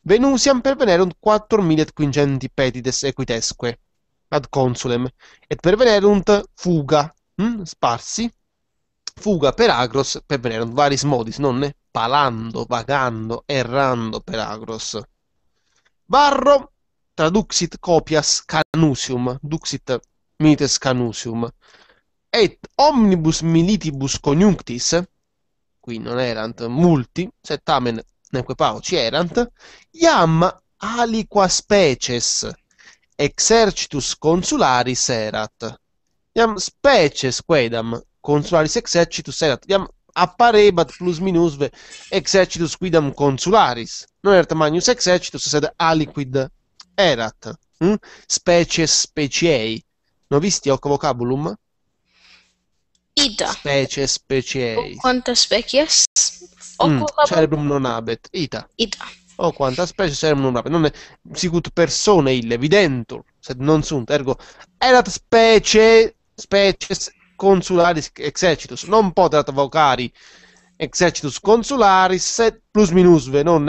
Venusiam per venerunt quattor millet quinquecenti petides equitesque ad consulem, et per venerunt fuga, mm? sparsi, fuga per agros per venerunt, varis modis, nonne? Palando, vagando, errando per agros. Barro traduxit copias canusium, duxit mites canusium, et omnibus militibus coniunctis, qui non erant multi, set amen neque pauci erant, iam aliqua species exercitus consularis erat. Iam species quedam consularis exercitus erat, iam apparebat plus minusve exercitus quidam consularis. Non erat magnus exercitus, sed aliquid erat, mh? Hm? species speciei, visti hoc vocabulum? Id. Specie speciei. O quanta species? O mm, cerebrum non abet. Ita. Ita. O quanta specie cerebrum non abet. Non è sicut persone ille evidentur, sed non sunt. Ergo, erat specie, species consularis exercitus. Non potrat vocari exercitus consularis, sed plus minusve, non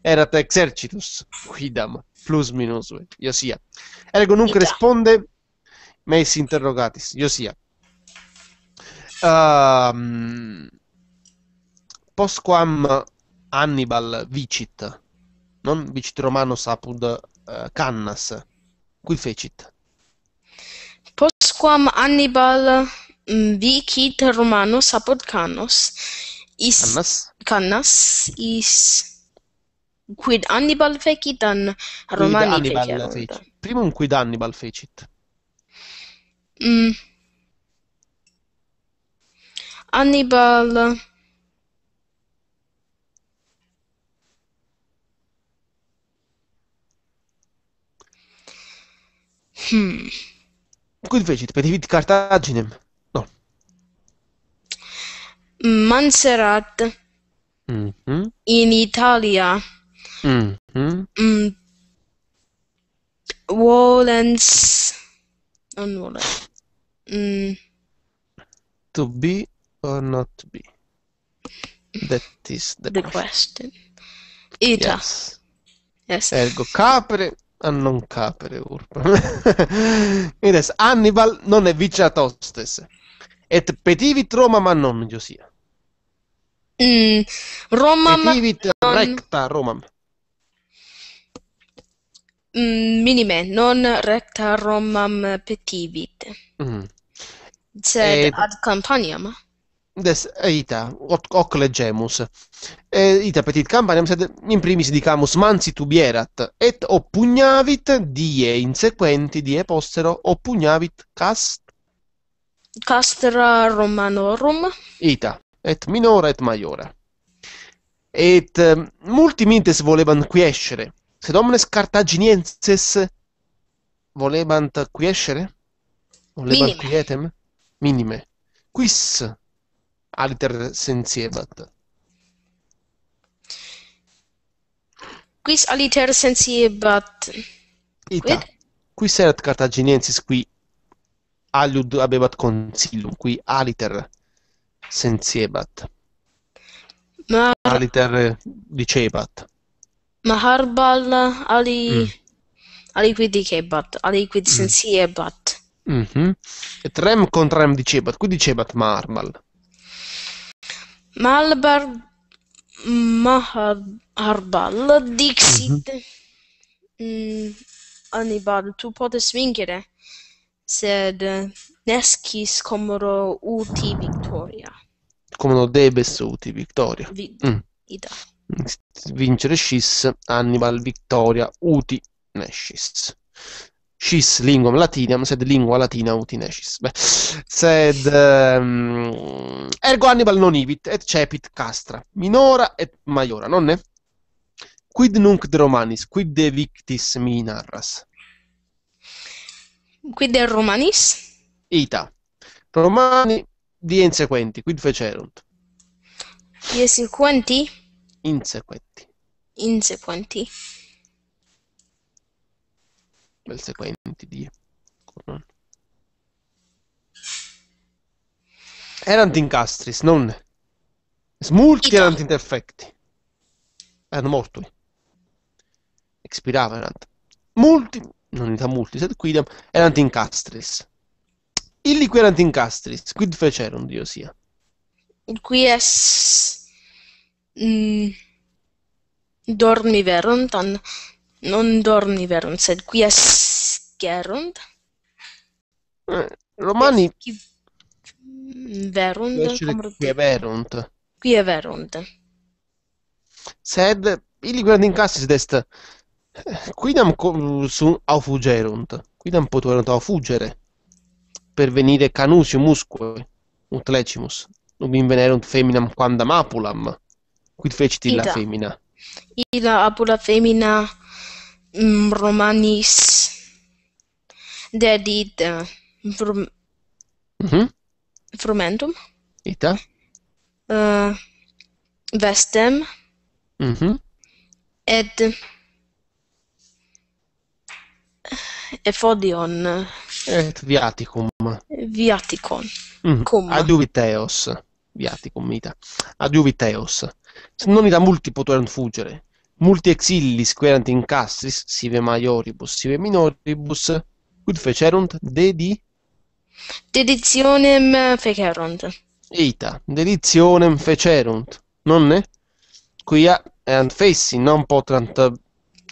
erat exercitus. Quidam plus minus eh, io sia. Ergo nunc eh risponde, meis interrogatis. Iosia. Um, ehm, posquam Hannibal vicit, non vicit Romano sapud uh, eh, Cannas, qui fecit. Posquam Hannibal mm, vicit Romano sapud Cannos, is, Cannas, Cannas is Quid Hannibal fecit an Romani quid Hannibal eh, fecit. Prima un quid Hannibal fecit. Mm. Hannibal... Hmm. Quid fecit? Pedivit Cartaginem? No. Manserat. Mm -hmm. In Italia Mm-hmm. Mm. Wallens. Non Wallens. Mm. To be or not to be? That is the, the question. question. Ita. Yes. yes. Ergo capre. a non capere urba. Ides Hannibal non è viciatostes. Et petivit Roma ma non Giosia. Mm, Roma petivit ma non... recta Roma. Mm, minime non recta romam petivit mm. sed ad campaniam des eh, ita hoc legemus e eh, ita petit campaniam sed in primis dicamus mansi tubierat et oppugnavit die in sequenti die postero oppugnavit cast castra romanorum ita et minora et maiora et uh, multi mintes volevan quiescere Fedomnes cartaginienses volebant quiescere? Volebant Minime. quietem? Minime. Quis aliter sensiebat? Quis aliter sensiebat? Ita. Quid? Quis erat cartaginiensis qui aliud abebat consilium, qui aliter sensiebat? Ma... Aliter dicebat. Maharbal Ali, mm. Aliquid di Kebat, Aliquid mm. Sensi Ebat. Mm-hmm. E Trem con Trem di Cebat, quindi Cebat Marmal. Malbar Maharbal Dixit. Mm-hmm. Mm, Anibal, tu potes vincere, sed Neskis comoro uti victoria. Come non debes uti victoria. Vi- mm. Ida vincere Scis, Hannibal, vittoria, Uti, Nescis. Scis linguam latinam, sed lingua latina uti nescis. Beh, sed um, ergo Hannibal non ibit, et cepit castra, minora et maiora, ne? Quid nunc de Romanis, quid de victis mi narras? Quid de Romanis? Ita. Romani die in sequenti, quid fecerunt? Die in sequenti? insequenti. Insequenti. Quel sequenti di... Erano Erant incastris, non... Smulti erant interfecti. Erano morti. Expirava erant. Multi, non in multi, sed quidam, erant incastris. Illi qui erant incastris, quid fecerunt, Dio sia. Il qui es Mm, dormiverunt, an, non dormi verunt, sed quiescerunt. Eh, Romani qui verunt, qui verunt. Qui verunt. Sed illi quando incassis est quidam sum aufugerunt, quidam potuerunt aufuggere per venire canusium usque ut lecimus, nub invenerunt feminam quandam apulam Quid fecit illa Ida. femina? Ida abula femina mm, Romanis dedit frum, mm -hmm. frumentum. Ita. Uh, vestem. Mm -hmm. Et ephodion. Et viaticum. Viaticum. Mhm. Mm. -hmm. Cum. Aduviteos. Viaticum, ita. Aduviteos non i da multi poterono fuggere, multi exillis querant in castris, sive maioribus, sive minoribus, quid fecerunt dedi? Dedizionem fecerunt. Eita, dedizionem fecerunt, non ne? Quia erant fessi, non potrant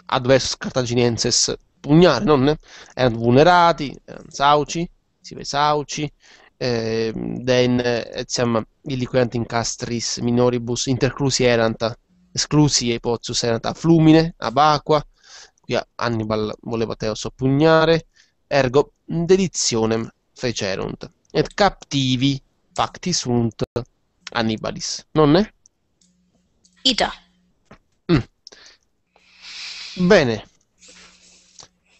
adversus cartaginenses pugnare, non ne? Erant vulnerati, erant sauci, sive sauci, den ehm, etiam eh, illi quant incastris minoribus interclusi erant, esclusi e potius erant a flumine ab aqua qui Hannibal voleva Teos oppugnare ergo delizionem fecerunt et captivi facti sunt Hannibalis nonne? Ita mm. Bene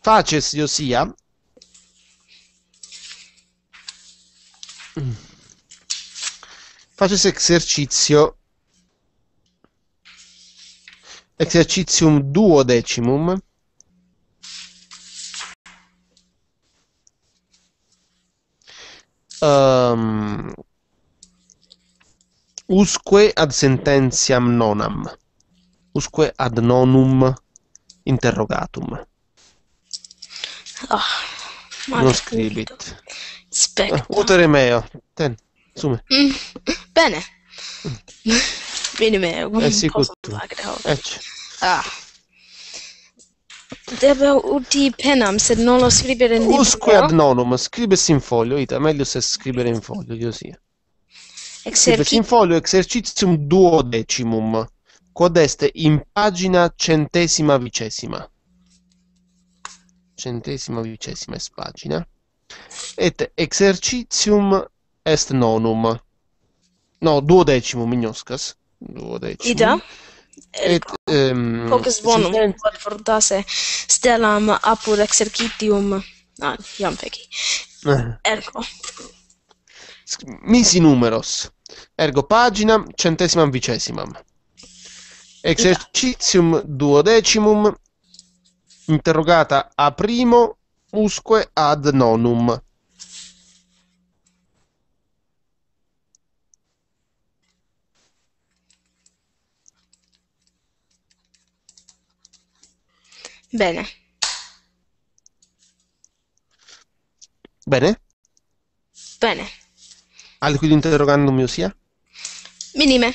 faces io sia facesse esercizio exercitium duodecimum um, usque ad sententiam nonam usque ad nonum interrogatum oh, non scribit specta utere meo ten sume mm. Bene. Bene, Benime, ecco, un posso maken daarover. Eh, certo. Ah. Devo di penam, se non lo scrivere in libro. Usque ad nonum, scriversi in foglio, Ita, meglio se scrivere in foglio, io sia. Scriversi in foglio, exercizium duodecimum, quod est in pagina centesima vicesima. Centesima vicesima est pagina. Et exercitium est nonum No, duodecimo Mignoscas. Duodecimo. I da? Et, ecco. ehm, Pocis bonum, quod fortase stellam apud exercitium ah, iam feci. Eh. Ergo. Misi numeros. Ergo paginam centesimam vicesimam. Exercitium duodecimum interrogata a primo usque ad nonum. Bene. Bene? Bene. Aliquid interrogandum io sia? Minime.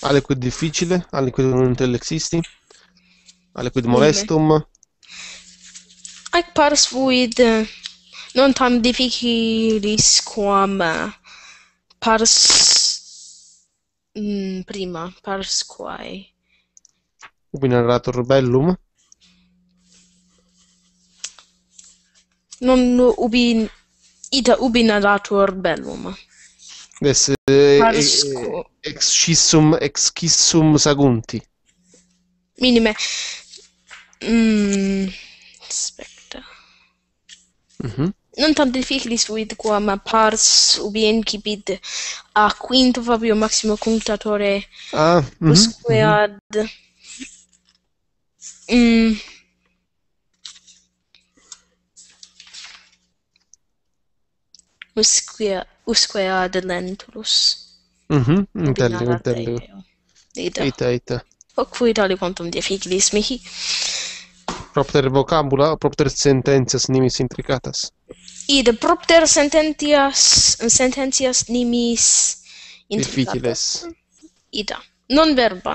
Aliquid difficile, aliquid non intellexisti, aliquid molestum. Ac pars fuid non tam difficilis quam pars mm, prima, pars quae. Ubi narrator bellum? non ubi ita ubi narrator bellum. Des eh, eh, eh, ex scissum ex scissum sagunti. Minime. Mm, aspetta. Mhm. non tanto difficile su qua, ma pars ubi incipit a quinto proprio massimo contatore. Ah, mhm. mhm. Mm -hmm. Mm -hmm. usque usque ad lentulus mhm mm intelli intelli ita ita ita o qui tali quantum figlis mihi propter vocabula propter sententias nimis intricatas id propter sententias sententias nimis intricatas ita non verba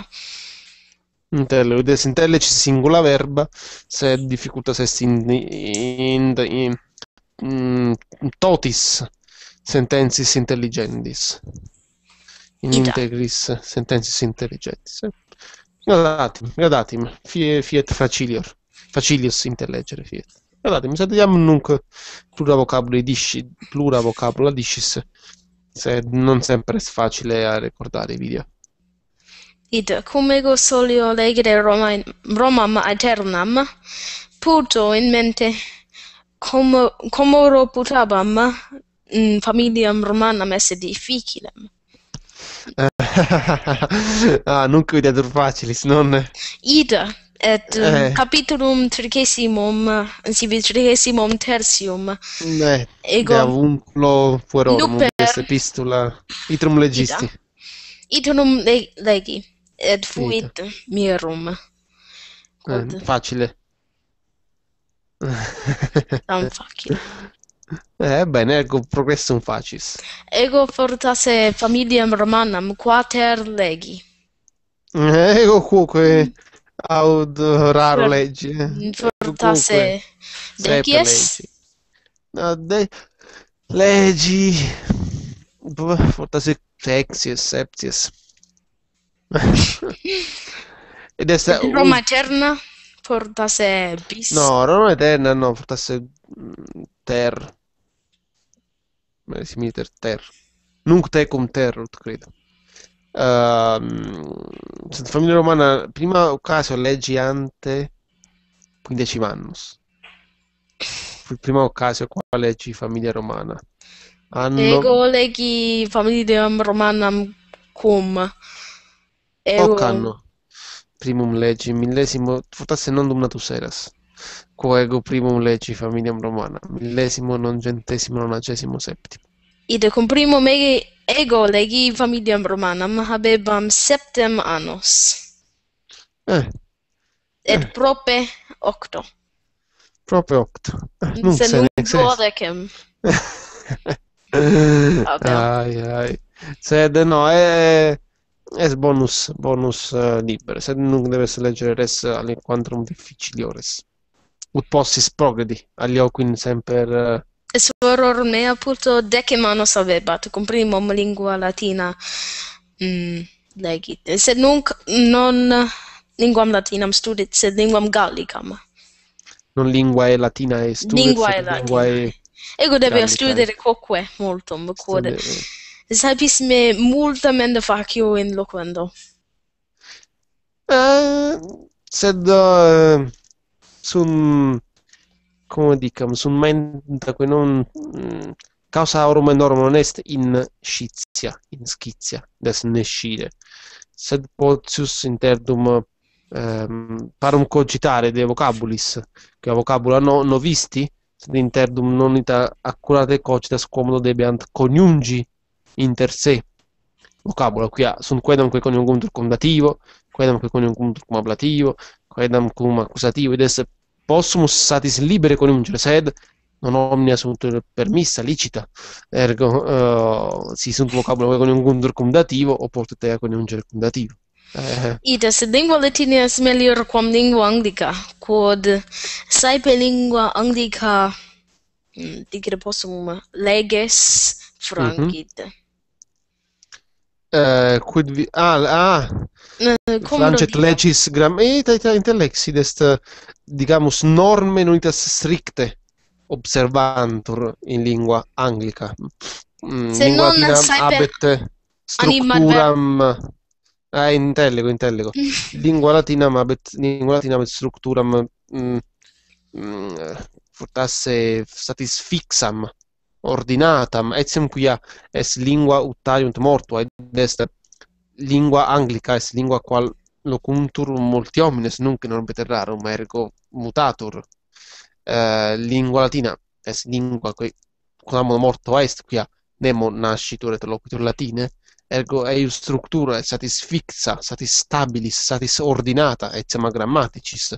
intelli des intelli singula verba sed difficultas est in, in, in, in mm, totis sentensis intelligentis In Già. integris sentensis intelligentis guardatemi, gradatim, fie, fiet facilior, facilius intellegere fiet. Gradatim, sediam nunc plura vocabula disci, plura vocabula discis, se non sempre è facile a ricordare i video. Id cum ego solio legere Roma, Romam aeternam, puto in mente como como ro putabam mm, familiam romanam esse difficilem ah non cui de dur facilis non ida et mm, eh. capitulum tricesimum in civis tricesimum tertium ne ego avum lo fueron duper... esse epistula itrum legisti ida. itrum leg legi et fuit ida. mirum eh, Quod... Eh, facile Non facile. Eh bene, ergo progressum facis. Ego fortasse familiam romanam quater legi. Ego eh, quoque aud raro leggi. Eh. Cioè, fortasse legies. No, de... Leggi. Fortasse sexies, septies. Ed è Roma un... cerna. Fortase bis. No, non è Eterna, no, Fortase mm, Ter. Simiter Ter. Nunc tecum terrut, credo. Uh, Santa Famiglia Romana, prima occasio leggi ante quindecim annus. Prima occasio qua leggi Famiglia Romana. Anno... Ego leggi Famiglia romana cum. Ego... Occanno. primum legi millesimo fortasse non dum natus eras quo ego primum legi familiam romana millesimo non centesimo non acesimo septim id cum primo mege ego legi familiam romana ma habebam septem annos eh. Eh. et prope octo prope octo eh, non se non se non se non se non es bonus, bonus uh, Se non nunc deves leggere res all'inquantrum difficili Ut possis progredi, agli oquin semper... Uh... Es horror me appunto decemanos avebat, comprimum lingua latina mm, legit. Sed nunc non linguam latinam studit, sed linguam gallicam. Non lingua e latina e studit, lingua e latina. Lingua e... Ego debe studere quoque multum, quod... Studere Deshalb ist mir multamente facile in loquendo. Eh, sed uh, eh, sun come dicam sun menta che non mh, mm, causa aurum enorme est in scizia in schizia des nescire sed potius interdum ehm, parum cogitare de vocabulis che vocabula no, novisti sed interdum non ita accurate cogitas comodo debiant coniungi inter se. Vocabolo oh, qui ha sunt quedam quae coniugum turcum dativo, quedam quae coniugum turcum ablativo, quedam cum accusativo, id esse possumus satis libere coniungere, sed non omnia sunt permissa, licita, ergo uh, si sunt vocabulum quae coniugum turcum dativo, oporte tea coniungere cum dativo. Uh, eh. Ita, sed lingua latina es melior quam lingua anglica, quod saepe lingua anglica, dicere possumum, leges frangit. Mm -hmm. Uh, eh, vi... ah, ah. Uh, eh, Lancet legis gram eh, intellexid est dicamus norme unitas stricte observantur in lingua anglica. Mm, Se lingua non abet structuram Ah, intellego, intellego. lingua latina abet lingua latinam abet structuram mm, mm, fortasse satisfixam ordinatam, etiam quia es lingua utariunt mortua, ed est lingua anglica, es lingua qual locuntur multi homines, nunc non orbe terrarum, ergo mutatur. Eh, lingua latina, es lingua qui, quam morto est, quia nemo nascitur et loquitur latine, ergo eius structura satis fixa, satis stabilis, satis ordinata, etiam grammaticis.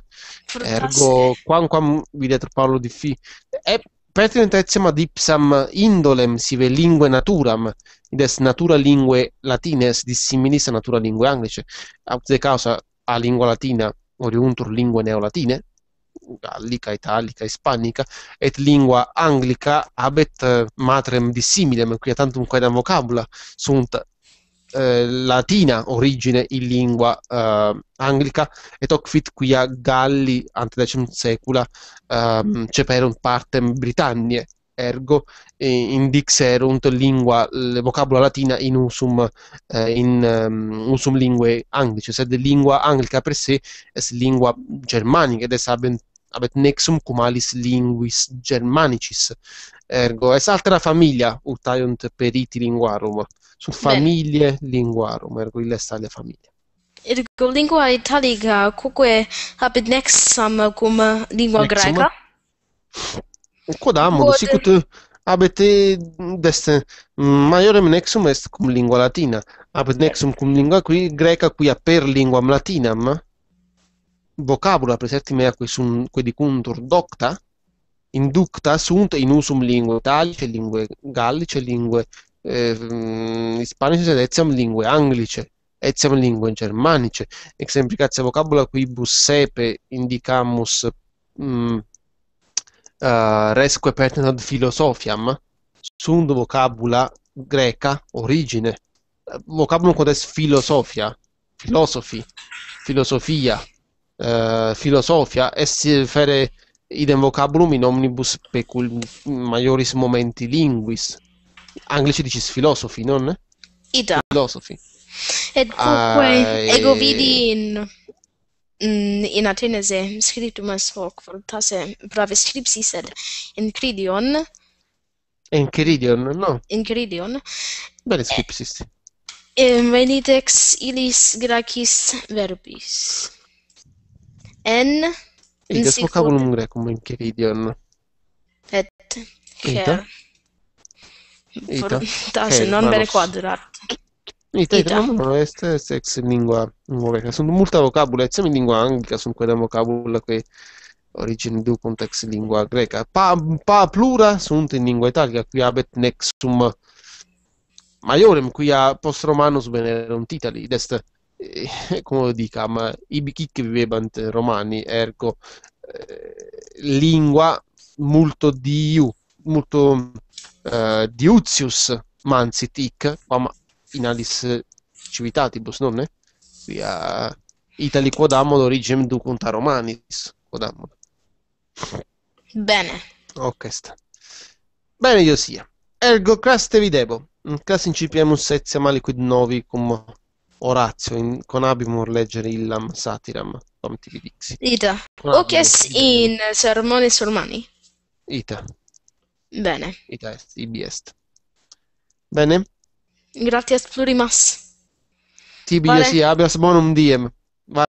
Ergo, quamquam, videt Paolo Diffi, è pertinent etiam ad ipsam indolem sive lingue naturam ides natura lingue latines dissimilis a natura lingue anglice aut de causa a lingua latina oriuntur lingue neolatine gallica italica hispanica et lingua anglica habet eh, matrem dissimilem qui tantum quaedam vocabula sunt eh, latina origine in lingua eh, anglica e hoc fit a Galli ante decem secula eh, ceperunt partem Britanniae ergo indixerunt lingua le vocabula latina in usum eh, in um, usum linguae anglice sed lingua anglica per se est lingua germanica ed es habent habet nexum cum alis linguis germanicis Ergo, esaltera famiglia, utaiunt uh, periti linguarum, su famiglie Bene. linguarum, ergo ille sale famiglia. Ergo, lingua italica, cuque habet nexam cum lingua nexam. greca? Eh. Quodammodo, Quod... sicut eh, habet dest mm, mm, maiorem nexum est cum lingua latina, habet nexum cum lingua qui greca qui per linguam latinam vocabula preserti mea qui sum quedicuntur docta inducta sunt in usum lingue italice, lingue gallice, lingue eh, mm, ispanice etiam lingue anglice, etiam lingue germanice. Exemplicatia vocabula quibus sepe indicamus mh, mm, eh, uh, resque pertinent ad philosophiam, sunt vocabula greca origine, vocabulum quod est filosofia, filosofi, filosofia, uh, filosofia, est fere idem vocabulum in omnibus pecul maioris momenti linguis anglici dicis philosophy non Ida. philosophy et quoque ah, ego e... vidi in mm, in atenese scriptum as hoc fortasse brave scripti sed in credion in credion no in credion bene scripti sti in venitex ilis gracchis verbis n Eita, În scop un greco, mă Enchiridion. Et. Eita. Eita. Da, se non bene quadrat. Eita, eita, non este sex în lingua greca. Sunt multe vocabule, eh, ți în lingua anglica, sunt quelle vocabule che origini du context lingua greca. Pa, pa plura sunt in lingua italica, qui abet nexum maiorem, qui a post romanus venerunt Italy, est eh, come lo dica, ma i ibichic vivebant romani, ergo eh, lingua molto di diu, molto eh, diuzius mansit hic, ma finalis civitatibus, non è? Qui a Itali quodammo origem ducunta romanis, quodammo. Bene. Ok, sta. Bene, io sia. Ergo craste vi videbo, cras incipiamus setia maliquid novi cum Orazio in, con Abimur leggere Illam Satiram, Tomtivi Dixi. Ita. Oches in sermone sormani. Ita. Bene. Ita est, ibi est. Bene? Gratias plurimas. Tibi vale. si abias bonum diem.